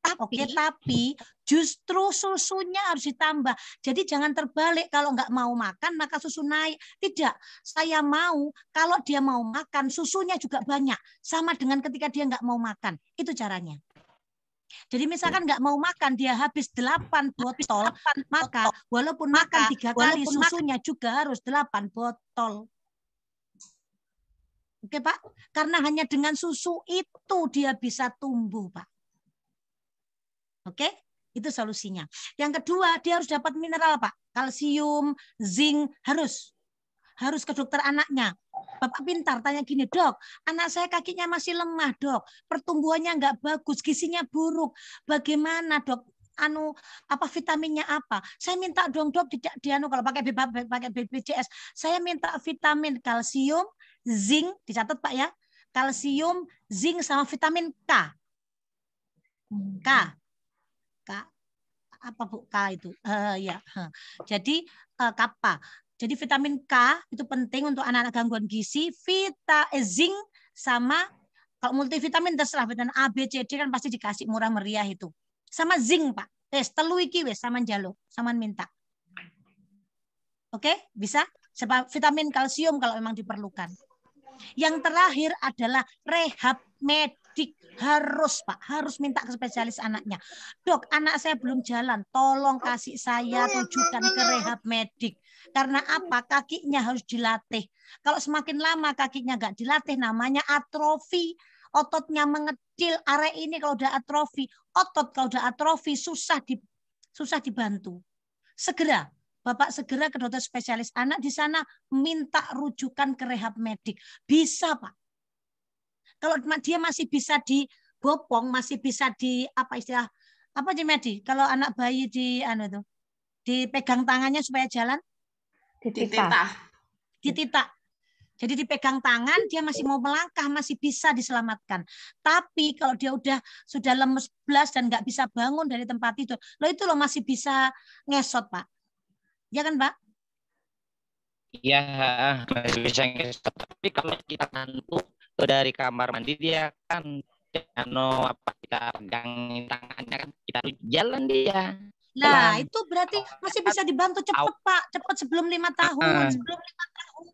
tapi, okay. tapi justru susunya harus ditambah. Jadi jangan terbalik kalau nggak mau makan maka susu naik. Tidak, saya mau kalau dia mau makan susunya juga banyak. Sama dengan ketika dia nggak mau makan. Itu caranya. Jadi misalkan nggak mau makan, dia habis 8 botol, maka walaupun makan tiga kali susunya juga harus 8 botol. Oke Pak, karena hanya dengan susu itu dia bisa tumbuh Pak. Oke, itu solusinya. Yang kedua, dia harus dapat mineral Pak. Kalsium, zinc, harus. Harus ke dokter anaknya. Bapak pintar tanya gini, dok, anak saya kakinya masih lemah dok, pertumbuhannya enggak bagus, gizinya buruk. Bagaimana dok? anu apa vitaminnya apa. Saya minta dong dok tidak dianu kalau pakai pakai BPJS. Saya minta vitamin kalsium, zinc, dicatat Pak ya, kalsium, zinc sama vitamin K. K. K apa Bu K itu? Uh, ya. Jadi uh, kappa. Jadi vitamin K itu penting untuk anak-anak gangguan gizi, vita eh, zinc sama kalau multivitamin terserah vitamin A, B, C, D kan pasti dikasih murah meriah itu. Sama zinc, Pak. Tes telu iki wis sama jalo, sama minta. Oke, okay? bisa? Sebab vitamin kalsium kalau memang diperlukan. Yang terakhir adalah rehab medik harus Pak, harus minta ke spesialis anaknya. Dok, anak saya belum jalan, tolong kasih saya rujukan ke rehab medik. Karena apa? Kakinya harus dilatih. Kalau semakin lama kakinya nggak dilatih, namanya atrofi ototnya mengecil area ini kalau udah atrofi otot kalau udah atrofi susah di susah dibantu segera Bapak segera ke dokter spesialis anak di sana minta rujukan ke rehab medik. Bisa, Pak. Kalau dia masih bisa dibopong, masih bisa di apa istilah apa di medik? Kalau anak bayi di anu tuh dipegang tangannya supaya jalan? Dititah. Dititah. Jadi dipegang tangan dia masih mau melangkah masih bisa diselamatkan. Tapi kalau dia udah sudah lemes belas dan nggak bisa bangun dari tempat tidur, lo itu lo masih bisa ngesot pak. Ya kan, Pak? Iya, masih bisa Tapi kalau kita ngantuk dari kamar mandi dia kan ano apa kita pegang tangannya kan kita jalan dia. Nah, itu berarti masih bisa dibantu cepat, Pak. Cepat sebelum lima tahun, uh, sebelum lima tahun.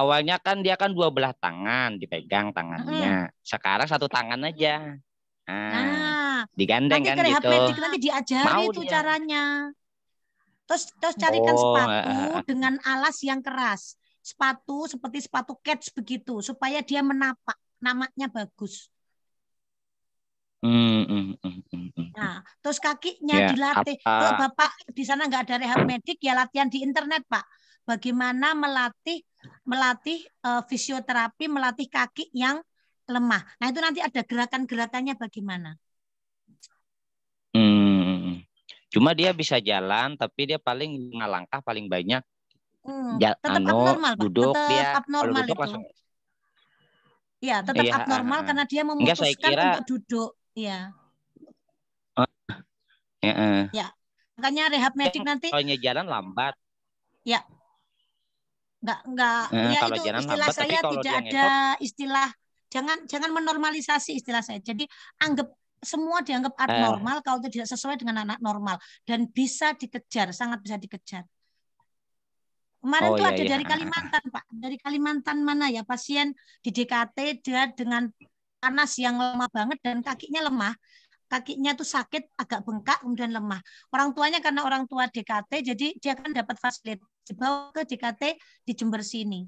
Awalnya kan dia kan dua belah tangan dipegang tangannya. Uh Sekarang satu tangan aja. Nah, nah digandeng nanti kan gitu. nanti diajari Mau itu caranya. Terus terus carikan oh, sepatu eh, eh, eh. dengan alas yang keras. Sepatu seperti sepatu cats begitu supaya dia menapak. Namanya bagus. Hmm, hmm, hmm, nah, terus kakinya ya, dilatih. Apa... Kalau Bapak di sana nggak ada rehab medik, ya latihan di internet, Pak. Bagaimana melatih melatih uh, fisioterapi, melatih kaki yang lemah. Nah, itu nanti ada gerakan-gerakannya bagaimana. Hmm, Cuma dia bisa jalan, tapi dia paling lima langkah paling banyak. Hmm. tetap ano, abnormal, duduk tetap dia abnormal duduk itu. langsung. Iya, tetap ya, abnormal uh, karena dia memutuskan enggak, kira, untuk duduk. Iya. Uh, ya, uh. ya, makanya rehab medik nanti. Kalau jalan lambat. Ya, nggak nggak eh, ya kalau itu jalan istilah lambat, saya tidak ada istilah jangan jangan menormalisasi istilah saya jadi anggap semua dianggap eh. abnormal uh. kalau itu tidak sesuai dengan anak normal dan bisa dikejar, sangat bisa dikejar. Kemarin oh, tuh iya, ada iya. dari Kalimantan, Pak. Dari Kalimantan mana ya pasien di DKT dia dengan panas yang lemah banget dan kakinya lemah. Kakinya tuh sakit, agak bengkak, kemudian lemah. Orang tuanya karena orang tua DKT, jadi dia kan dapat fasilitas dibawa ke DKT di Jember sini.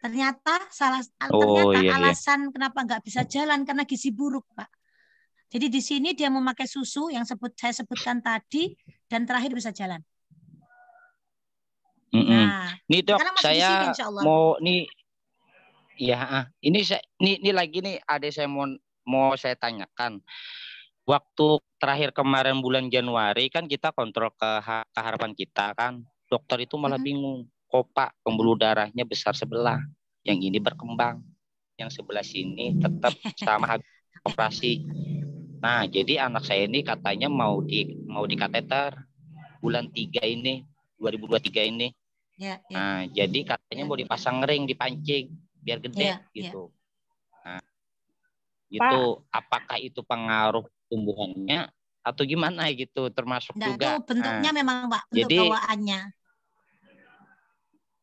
Ternyata salah oh, ternyata iya, iya. alasan iya. kenapa nggak bisa jalan karena gizi buruk, Pak. Jadi di sini dia memakai susu yang sebut saya sebutkan tadi dan terakhir bisa jalan. Mm -mm. Nah, nih dok, saya sini, mau ini, ya ini saya ini, ini lagi nih ada saya mau mau saya tanyakan waktu terakhir kemarin bulan Januari kan kita kontrol ke, keharapan harapan kita kan dokter itu malah mm -hmm. bingung kopak pembuluh darahnya besar sebelah yang ini berkembang yang sebelah sini tetap sama operasi Nah, jadi anak saya ini katanya mau di mau di kateter bulan 3 ini 2023 ini. Ya, ya. Nah, jadi katanya ya. mau dipasang ring dipancing biar gede ya, ya. gitu. Ya. Nah, itu apakah itu pengaruh tumbuhannya atau gimana gitu termasuk Nggak, juga. Itu bentuknya nah, memang Pak, bentuk jadi, bawaannya.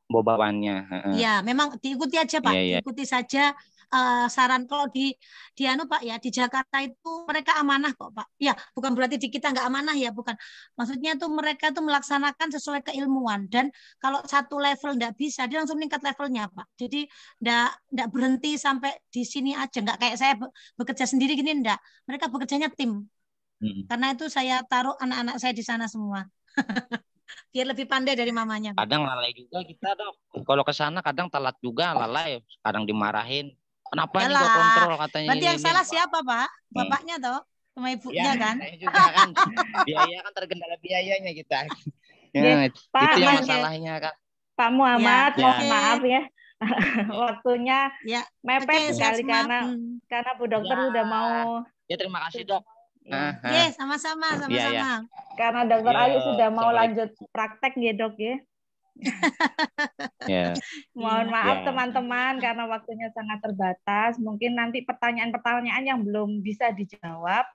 Bawaannya. Iya, memang diikuti aja Pak, ya, ya. diikuti saja uh, saran kalau di di anu Pak ya di Jakarta itu mereka amanah kok Pak. Ya, bukan berarti di kita nggak amanah ya, bukan. Maksudnya tuh mereka tuh melaksanakan sesuai keilmuan dan kalau satu level nggak bisa, dia langsung meningkat levelnya Pak. Jadi nggak nggak berhenti sampai di sini aja, nggak kayak saya bekerja sendiri gini ndak. Mereka bekerjanya tim. Hmm. Karena itu saya taruh anak-anak saya di sana semua. biar lebih pandai dari mamanya. Kadang lalai juga kita dok. Kalau ke sana kadang telat juga lalai, kadang dimarahin. Kenapa Yalah. ini kontrol katanya? Berarti ini, yang ini, salah ini, siapa pak? Bapaknya hmm. toh sama ibunya ya, kan? Juga kan. biaya kan terkendala biayanya kita. Ya, ya, Pak, yang masalahnya kan. Pak Muhammad, ya. mohon ya. maaf ya. Waktunya ya. mepet okay, sekali karena hmm. karena Bu Dokter ya. udah mau. Ya terima kasih dok. Ya, sama-sama, iya, iya. sama-sama. Ya, ya. Karena Dokter ya, sudah mau lanjut praktek ya dok ya. yeah. Mohon iya. maaf teman-teman yeah. karena waktunya sangat terbatas. Mungkin nanti pertanyaan-pertanyaan yang belum bisa dijawab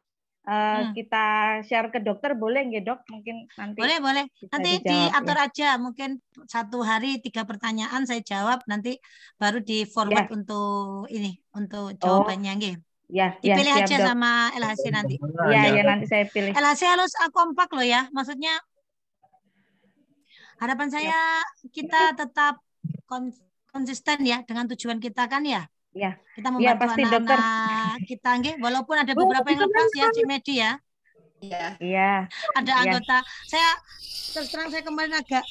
Uh, hmm. kita share ke dokter boleh nggak dok mungkin nanti boleh boleh nanti dijawab, ya. diatur ya. aja mungkin satu hari tiga pertanyaan saya jawab nanti baru di forward yeah. untuk ini untuk oh. jawabannya oh. nggih Ya, ya dipilih ya, aja siap, sama LHC nanti. Iya, ya, ya nanti saya pilih. LHC harus eh, kompak loh ya. Maksudnya Harapan saya ya. kita tetap konsisten ya dengan tujuan kita kan ya. Ya. Kita ya, membantu ya, pasti, anak-anak kita nggih walaupun ada oh, beberapa oh, yang lepas ya Cik Medi ya. Iya. Iya. Ada iya. anggota ya. saya terus terang saya kemarin agak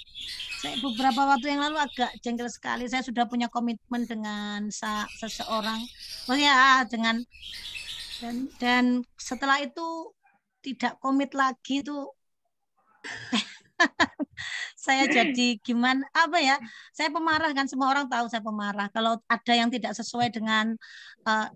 saya beberapa waktu yang lalu agak jengkel sekali. Saya sudah punya komitmen dengan sa, seseorang. Oh ya, dengan dan dan setelah itu tidak komit lagi tuh eh, saya jadi gimana apa ya? Saya pemarah kan semua orang tahu saya pemarah. Kalau ada yang tidak sesuai dengan uh,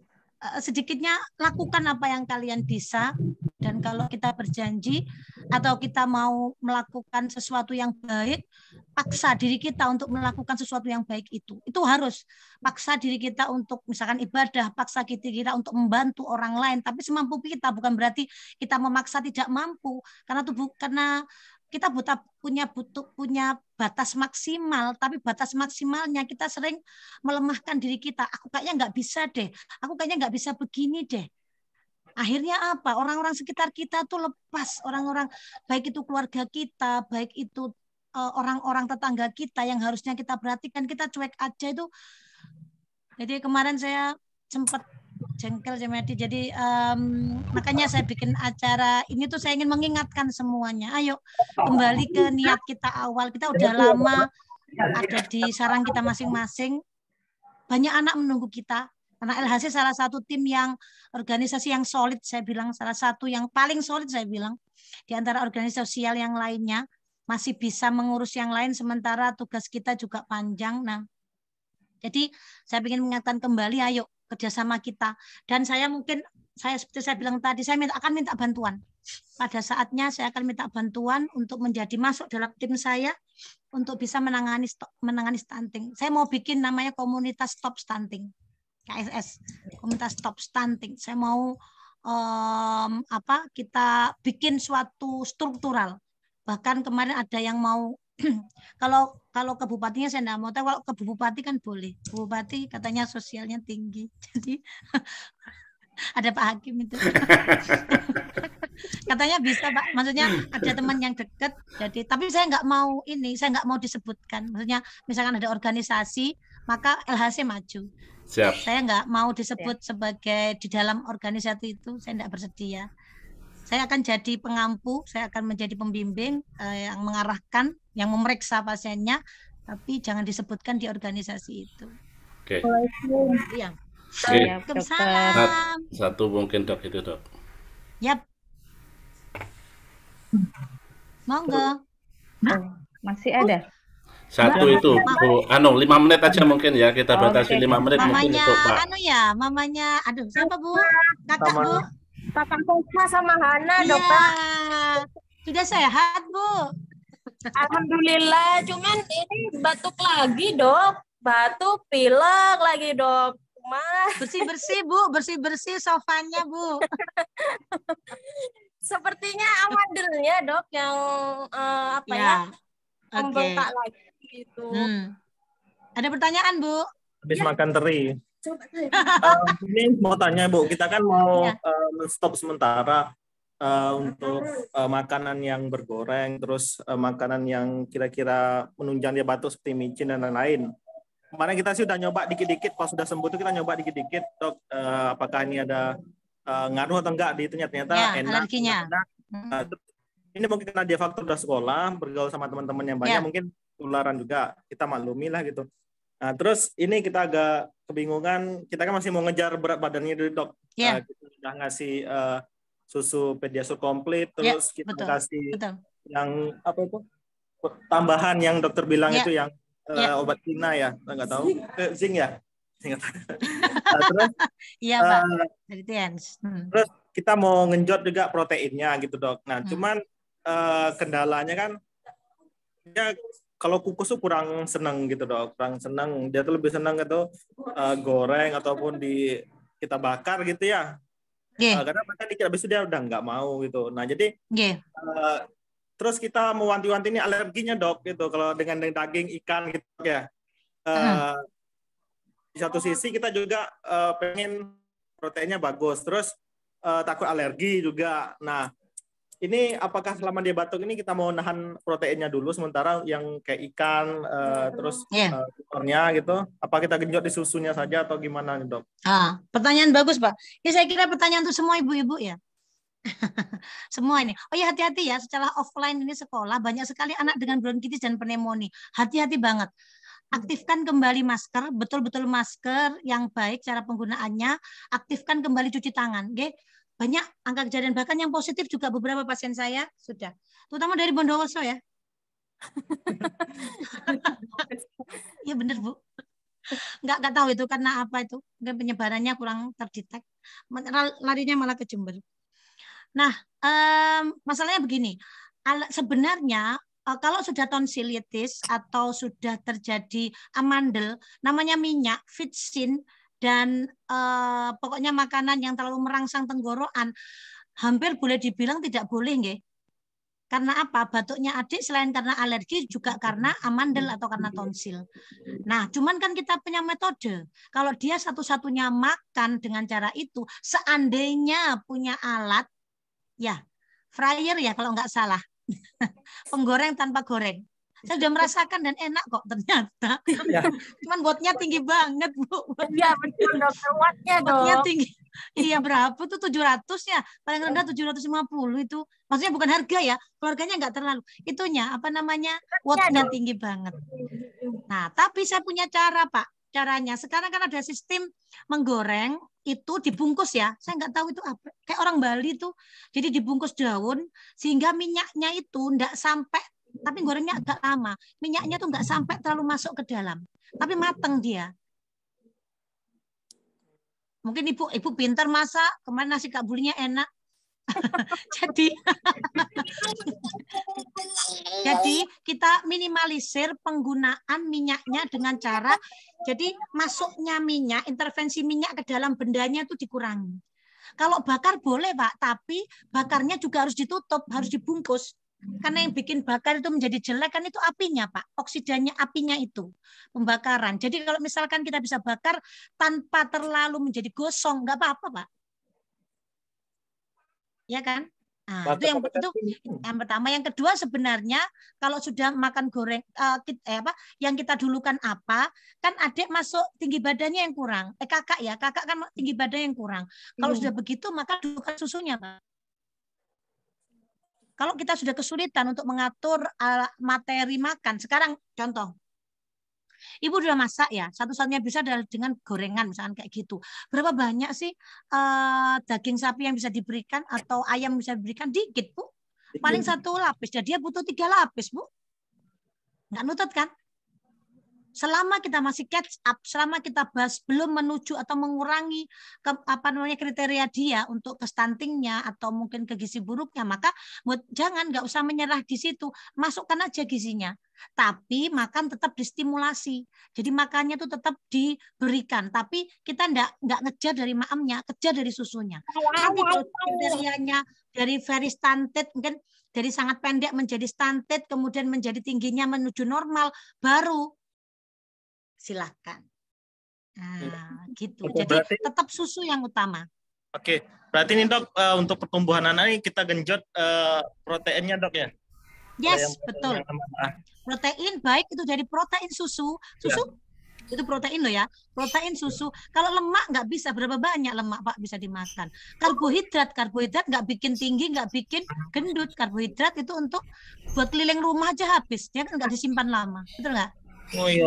sedikitnya lakukan apa yang kalian bisa dan kalau kita berjanji atau kita mau melakukan sesuatu yang baik paksa diri kita untuk melakukan sesuatu yang baik itu itu harus paksa diri kita untuk misalkan ibadah paksa kita kita untuk membantu orang lain tapi semampu kita bukan berarti kita memaksa tidak mampu karena tubuh karena kita buta punya butuh punya batas maksimal tapi batas maksimalnya kita sering melemahkan diri kita aku kayaknya nggak bisa deh aku kayaknya nggak bisa begini deh akhirnya apa orang-orang sekitar kita tuh lepas orang-orang baik itu keluarga kita baik itu eh, orang-orang tetangga kita yang harusnya kita perhatikan kita cuek aja itu jadi kemarin saya sempat jengkel Jemedi. Jadi um, makanya saya bikin acara ini tuh saya ingin mengingatkan semuanya. Ayo kembali ke niat kita awal. Kita udah lama ada di sarang kita masing-masing. Banyak anak menunggu kita. Karena LHC salah satu tim yang organisasi yang solid saya bilang, salah satu yang paling solid saya bilang di antara organisasi sosial yang lainnya masih bisa mengurus yang lain sementara tugas kita juga panjang. Nah, jadi saya ingin mengingatkan kembali, ayo kerjasama kita. Dan saya mungkin saya seperti saya bilang tadi, saya minta, akan minta bantuan. Pada saatnya saya akan minta bantuan untuk menjadi masuk dalam tim saya untuk bisa menangani menangani stunting. Saya mau bikin namanya komunitas stop stunting, KSS, komunitas stop stunting. Saya mau um, apa? Kita bikin suatu struktural. Bahkan kemarin ada yang mau kalau kalau ke saya tidak mau tahu kalau ke kan boleh bupati katanya sosialnya tinggi jadi ada Pak Hakim itu katanya bisa Pak maksudnya ada teman yang deket. jadi tapi saya nggak mau ini saya nggak mau disebutkan maksudnya misalkan ada organisasi maka LHC maju Siap. saya nggak mau disebut Siap. Ya. sebagai di dalam organisasi itu saya tidak bersedia saya akan jadi pengampu, saya akan menjadi pembimbing uh, yang mengarahkan, yang memeriksa pasiennya, tapi jangan disebutkan di organisasi itu. Oke. Okay. Ya. Oke. Okay. Satu mungkin dok itu dok. Yap. Monggo. Hah? Oh, masih ada. Oh. Satu itu Bu Anu lima menit aja mungkin ya kita oh, batasi lima menit mamanya, mungkin untuk Pak. Anu ya, mamanya aduh siapa Bu? Kakak Bu. Kakak Kosa sama Hana iya. dokter. Sudah sehat Bu? Alhamdulillah, cuman ini batuk lagi dok. Batuk, pilek lagi dok. Mas. Bersih-bersih Bu, bersih-bersih sofanya Bu. Sepertinya amandelnya dok yang uh, apa iya. ya, ya okay. lagi gitu. Hmm. Ada pertanyaan Bu? Habis ya. makan teri. Coba tanya. Uh, ini mau tanya Bu, kita kan mau ya. uh, eh, stop sementara uh, untuk uh, makanan yang bergoreng, terus uh, makanan yang kira-kira menunjang dia diabetes seperti micin dan lain-lain. Kemarin kita sih udah nyoba dikit-dikit, pas sudah sembuh itu kita nyoba dikit-dikit, dok. Uh, apakah ini ada uh, ngaruh atau enggak di itunya ternyata ya, enak. Hmm. enak. Uh, ini mungkin karena dia faktor udah sekolah, bergaul sama teman-teman yang banyak, ya. mungkin tularan juga. Kita maklumi lah gitu. Nah, terus ini kita agak kebingungan, kita kan masih mau ngejar berat badannya dulu, Dok. Yeah. Iya. Uh, kita udah ngasih uh, susu pediasur komplit, iya, terus yeah, kita betul, kasih betul. yang apa itu? tambahan yang dokter bilang yeah. itu yang uh, eh, yeah. obat Cina ya, nggak tahu. Eh, zinc ya? nah, terus Iya, Uh, Terus kita mau ngenjot juga proteinnya gitu, Dok. Nah, hmm. cuman uh, kendalanya kan ya kalau kukus tuh kurang seneng gitu dok kurang seneng dia tuh lebih seneng gitu uh, goreng ataupun di kita bakar gitu ya yeah. Iya. uh, karena mereka dikit habis itu dia udah nggak mau gitu nah jadi yeah. Iya. uh, terus kita mewanti-wanti ini alerginya dok gitu kalau dengan daging ikan gitu ya uh, uh eh, -huh. Hmm. di satu sisi kita juga uh, pengen proteinnya bagus terus uh, takut alergi juga nah ini apakah selama dia batuk ini kita mau nahan proteinnya dulu sementara yang kayak ikan uh, terus ya. uh, eh, telurnya gitu apa kita genjot di susunya saja atau gimana nih dok? Ah pertanyaan bagus pak. Ya saya kira pertanyaan untuk semua ibu-ibu ya. semua ini. Oh ya hati-hati ya secara offline ini sekolah banyak sekali anak dengan bronkitis dan pneumonia. Hati-hati banget aktifkan kembali masker, betul-betul masker yang baik cara penggunaannya, aktifkan kembali cuci tangan, okay? banyak angka kejadian bahkan yang positif juga beberapa pasien saya sudah terutama dari Bondowoso ya ya benar bu nggak nggak tahu itu karena apa itu mungkin penyebarannya kurang terdetek larinya malah ke Jember nah um, masalahnya begini sebenarnya eh, kalau sudah tonsilitis atau sudah terjadi amandel namanya minyak fitsin dan eh, pokoknya makanan yang terlalu merangsang tenggorokan hampir boleh dibilang tidak boleh nggih. Karena apa? Batuknya adik selain karena alergi juga karena amandel atau karena tonsil. Nah, cuman kan kita punya metode. Kalau dia satu-satunya makan dengan cara itu, seandainya punya alat, ya fryer ya kalau nggak salah. Penggoreng tanpa goreng. Saya sudah merasakan dan enak kok ternyata. Ya. Cuman botnya tinggi banget, Bu. Iya, betul dokter. Wattnya Wattnya tinggi. Iya berapa tuh 700 ya? Paling iya. rendah 750 itu. Maksudnya bukan harga ya. Keluarganya nggak terlalu. Itunya apa namanya? Wattnya tinggi banget. Iya, iya, nah, tapi saya punya cara, Pak. Caranya sekarang kan ada sistem menggoreng itu dibungkus ya. Saya nggak tahu itu apa. Kayak orang Bali tuh. Jadi dibungkus daun sehingga minyaknya itu enggak sampai tapi gorengnya agak lama. Minyaknya tuh nggak sampai terlalu masuk ke dalam, tapi mateng dia. Mungkin ibu ibu pintar masak, kemarin nasi kabulinya enak. jadi jadi kita minimalisir penggunaan minyaknya dengan cara jadi masuknya minyak, intervensi minyak ke dalam bendanya itu dikurangi. Kalau bakar boleh Pak, tapi bakarnya juga harus ditutup, harus dibungkus. Karena yang bikin bakar itu menjadi jelek kan itu apinya, Pak. oksidanya apinya itu, pembakaran. Jadi kalau misalkan kita bisa bakar tanpa terlalu menjadi gosong, nggak apa-apa, Pak. Ya kan? Nah, itu yang itu yang pertama, yang kedua sebenarnya kalau sudah makan goreng uh, eh, kita, eh, apa yang kita dulukan apa, kan adik masuk tinggi badannya yang kurang. Eh kakak ya, kakak kan tinggi badan yang kurang. Kalau hmm. sudah begitu maka dulukan susunya, Pak. Kalau kita sudah kesulitan untuk mengatur eh, materi makan, sekarang contoh, Ibu sudah masak ya, satu-satunya bisa adalah dengan gorengan misalkan kayak gitu. Berapa banyak sih uh, daging sapi yang bisa diberikan atau ayam bisa diberikan? Dikit, Bu. Paling satu lapis. Dan dia butuh tiga lapis, Bu. Nggak nutut kan? selama kita masih catch up, selama kita bahas belum menuju atau mengurangi ke, apa namanya kriteria dia untuk ke stuntingnya atau mungkin ke gizi buruknya, maka buat jangan nggak usah menyerah di situ, masukkan aja gizinya. Tapi makan tetap distimulasi. Jadi makannya itu tetap diberikan, tapi kita nggak nggak ngejar dari maamnya, kejar dari susunya. Nanti kalau kriterianya dari very stunted mungkin dari sangat pendek menjadi stunted, kemudian menjadi tingginya menuju normal, baru silakan. Nah, iya. gitu. Oke, Jadi berarti, tetap susu yang utama. Oke, berarti ini dok uh, untuk pertumbuhan anak ini kita genjot uh, proteinnya dok ya. Yes, yang, betul. Yang ah. protein baik itu jadi protein susu, susu ya. itu protein loh ya, protein iya. susu. Kalau lemak nggak bisa berapa banyak lemak pak bisa dimakan. Karbohidrat, karbohidrat nggak bikin tinggi, nggak bikin gendut. Karbohidrat itu untuk buat keliling rumah aja habis, dia ya kan nggak disimpan lama, betul nggak? Oh iya,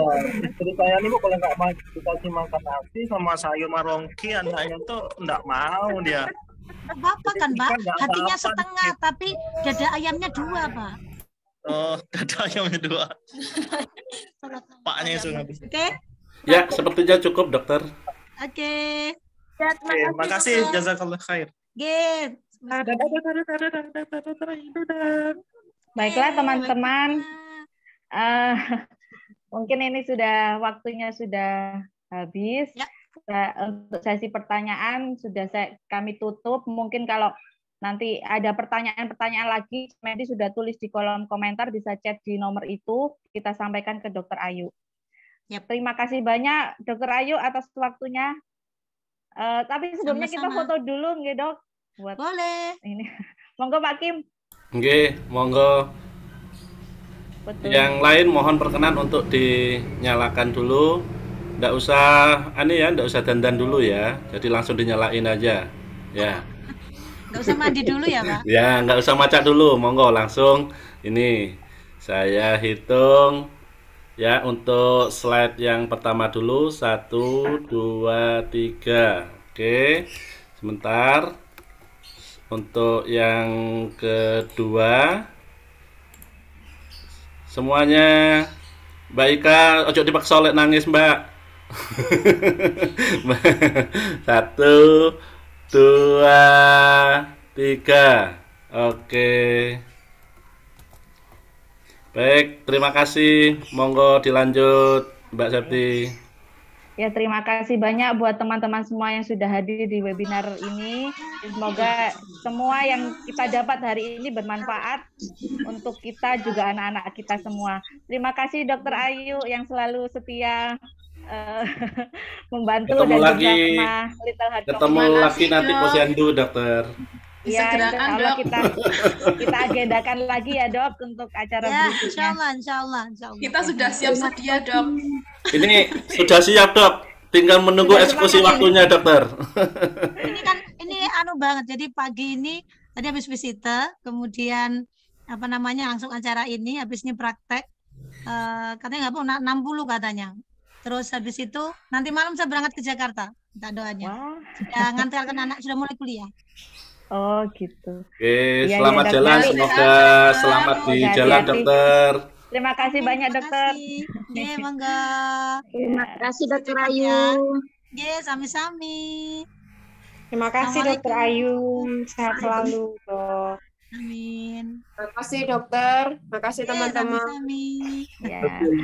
jadi saya nih bu kalau nggak dikasih makan nasi sama sayur marongki anaknya tuh nggak mau dia. Apa, kan pak? Hatinya setengah tapi dada ayamnya dua pak. Oh, dada ayamnya dua. Paknya itu habis. Oke. Okay. Ya, sepertinya cukup dokter. Oke. Okay. Ya, terima kasih. Terima kasih, jazakallah khair. Gim. Baiklah teman-teman. Uh, mungkin ini sudah waktunya sudah habis. Ya. Untuk sesi pertanyaan sudah saya, kami tutup. Mungkin kalau nanti ada pertanyaan-pertanyaan lagi, Medi sudah tulis di kolom komentar, bisa chat di nomor itu, kita sampaikan ke Dokter Ayu. ya. Terima kasih banyak Dokter Ayu atas waktunya. Uh, tapi sebelumnya Sama-sama. kita foto dulu, nggih dok. Buat Boleh. Ini, monggo Pak Kim. Oke, monggo. Betul. Yang lain mohon perkenan untuk dinyalakan dulu. Nggak usah ini anu ya, nggak usah dandan dulu ya. Jadi langsung dinyalain aja. Ya. Nggak usah mandi dulu ya, Pak? ya, nggak usah macak dulu. Monggo langsung ini saya hitung ya untuk slide yang pertama dulu. Satu, dua, tiga. Oke, sebentar. Untuk yang kedua, semuanya Mbak Ika ojo dipaksa oleh nangis Mbak satu dua tiga oke baik terima kasih monggo dilanjut Mbak Septi Ya, terima kasih banyak buat teman-teman semua yang sudah hadir di webinar ini. Semoga semua yang kita dapat hari ini bermanfaat untuk kita juga anak-anak kita semua. Terima kasih Dokter Ayu yang selalu setia uh, membantu ketemu dan lagi, juga Ketemu lagi nanti posyandu, Dokter. Ya, dok. Kita, kita agendakan lagi ya dok untuk acara ya, berikutnya. Insya Allah, insya Allah, Kita sudah siap sedia dok. Ini sudah siap dok. Tinggal menunggu eksekusi ya. waktunya dokter. Ini kan ini anu banget. Jadi pagi ini tadi habis visita, kemudian apa namanya langsung acara ini, habisnya praktek. Uh, katanya nggak pun 60 katanya. Terus habis itu nanti malam saya berangkat ke Jakarta. Minta doanya. Wow. Sudah ngantarkan anak sudah mulai kuliah. Oh gitu. Oke, ya, selamat ya, jalan, dokter. semoga selamat, selamat di ya, jalan ya, dokter. Terima kasih Terima banyak dokter. Ya, mangga. Terima kasih dokter Ayu. Ya, sami-sami. Terima kasih dokter Ayu, sehat selalu Amin. Terima kasih dokter, terima kasih teman-teman. Ya,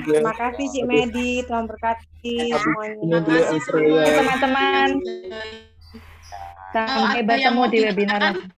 terima kasih Cik Medi, Tuhan berkati semuanya. Terima kasih teman-teman. Sampai eh, bertemu di webinar.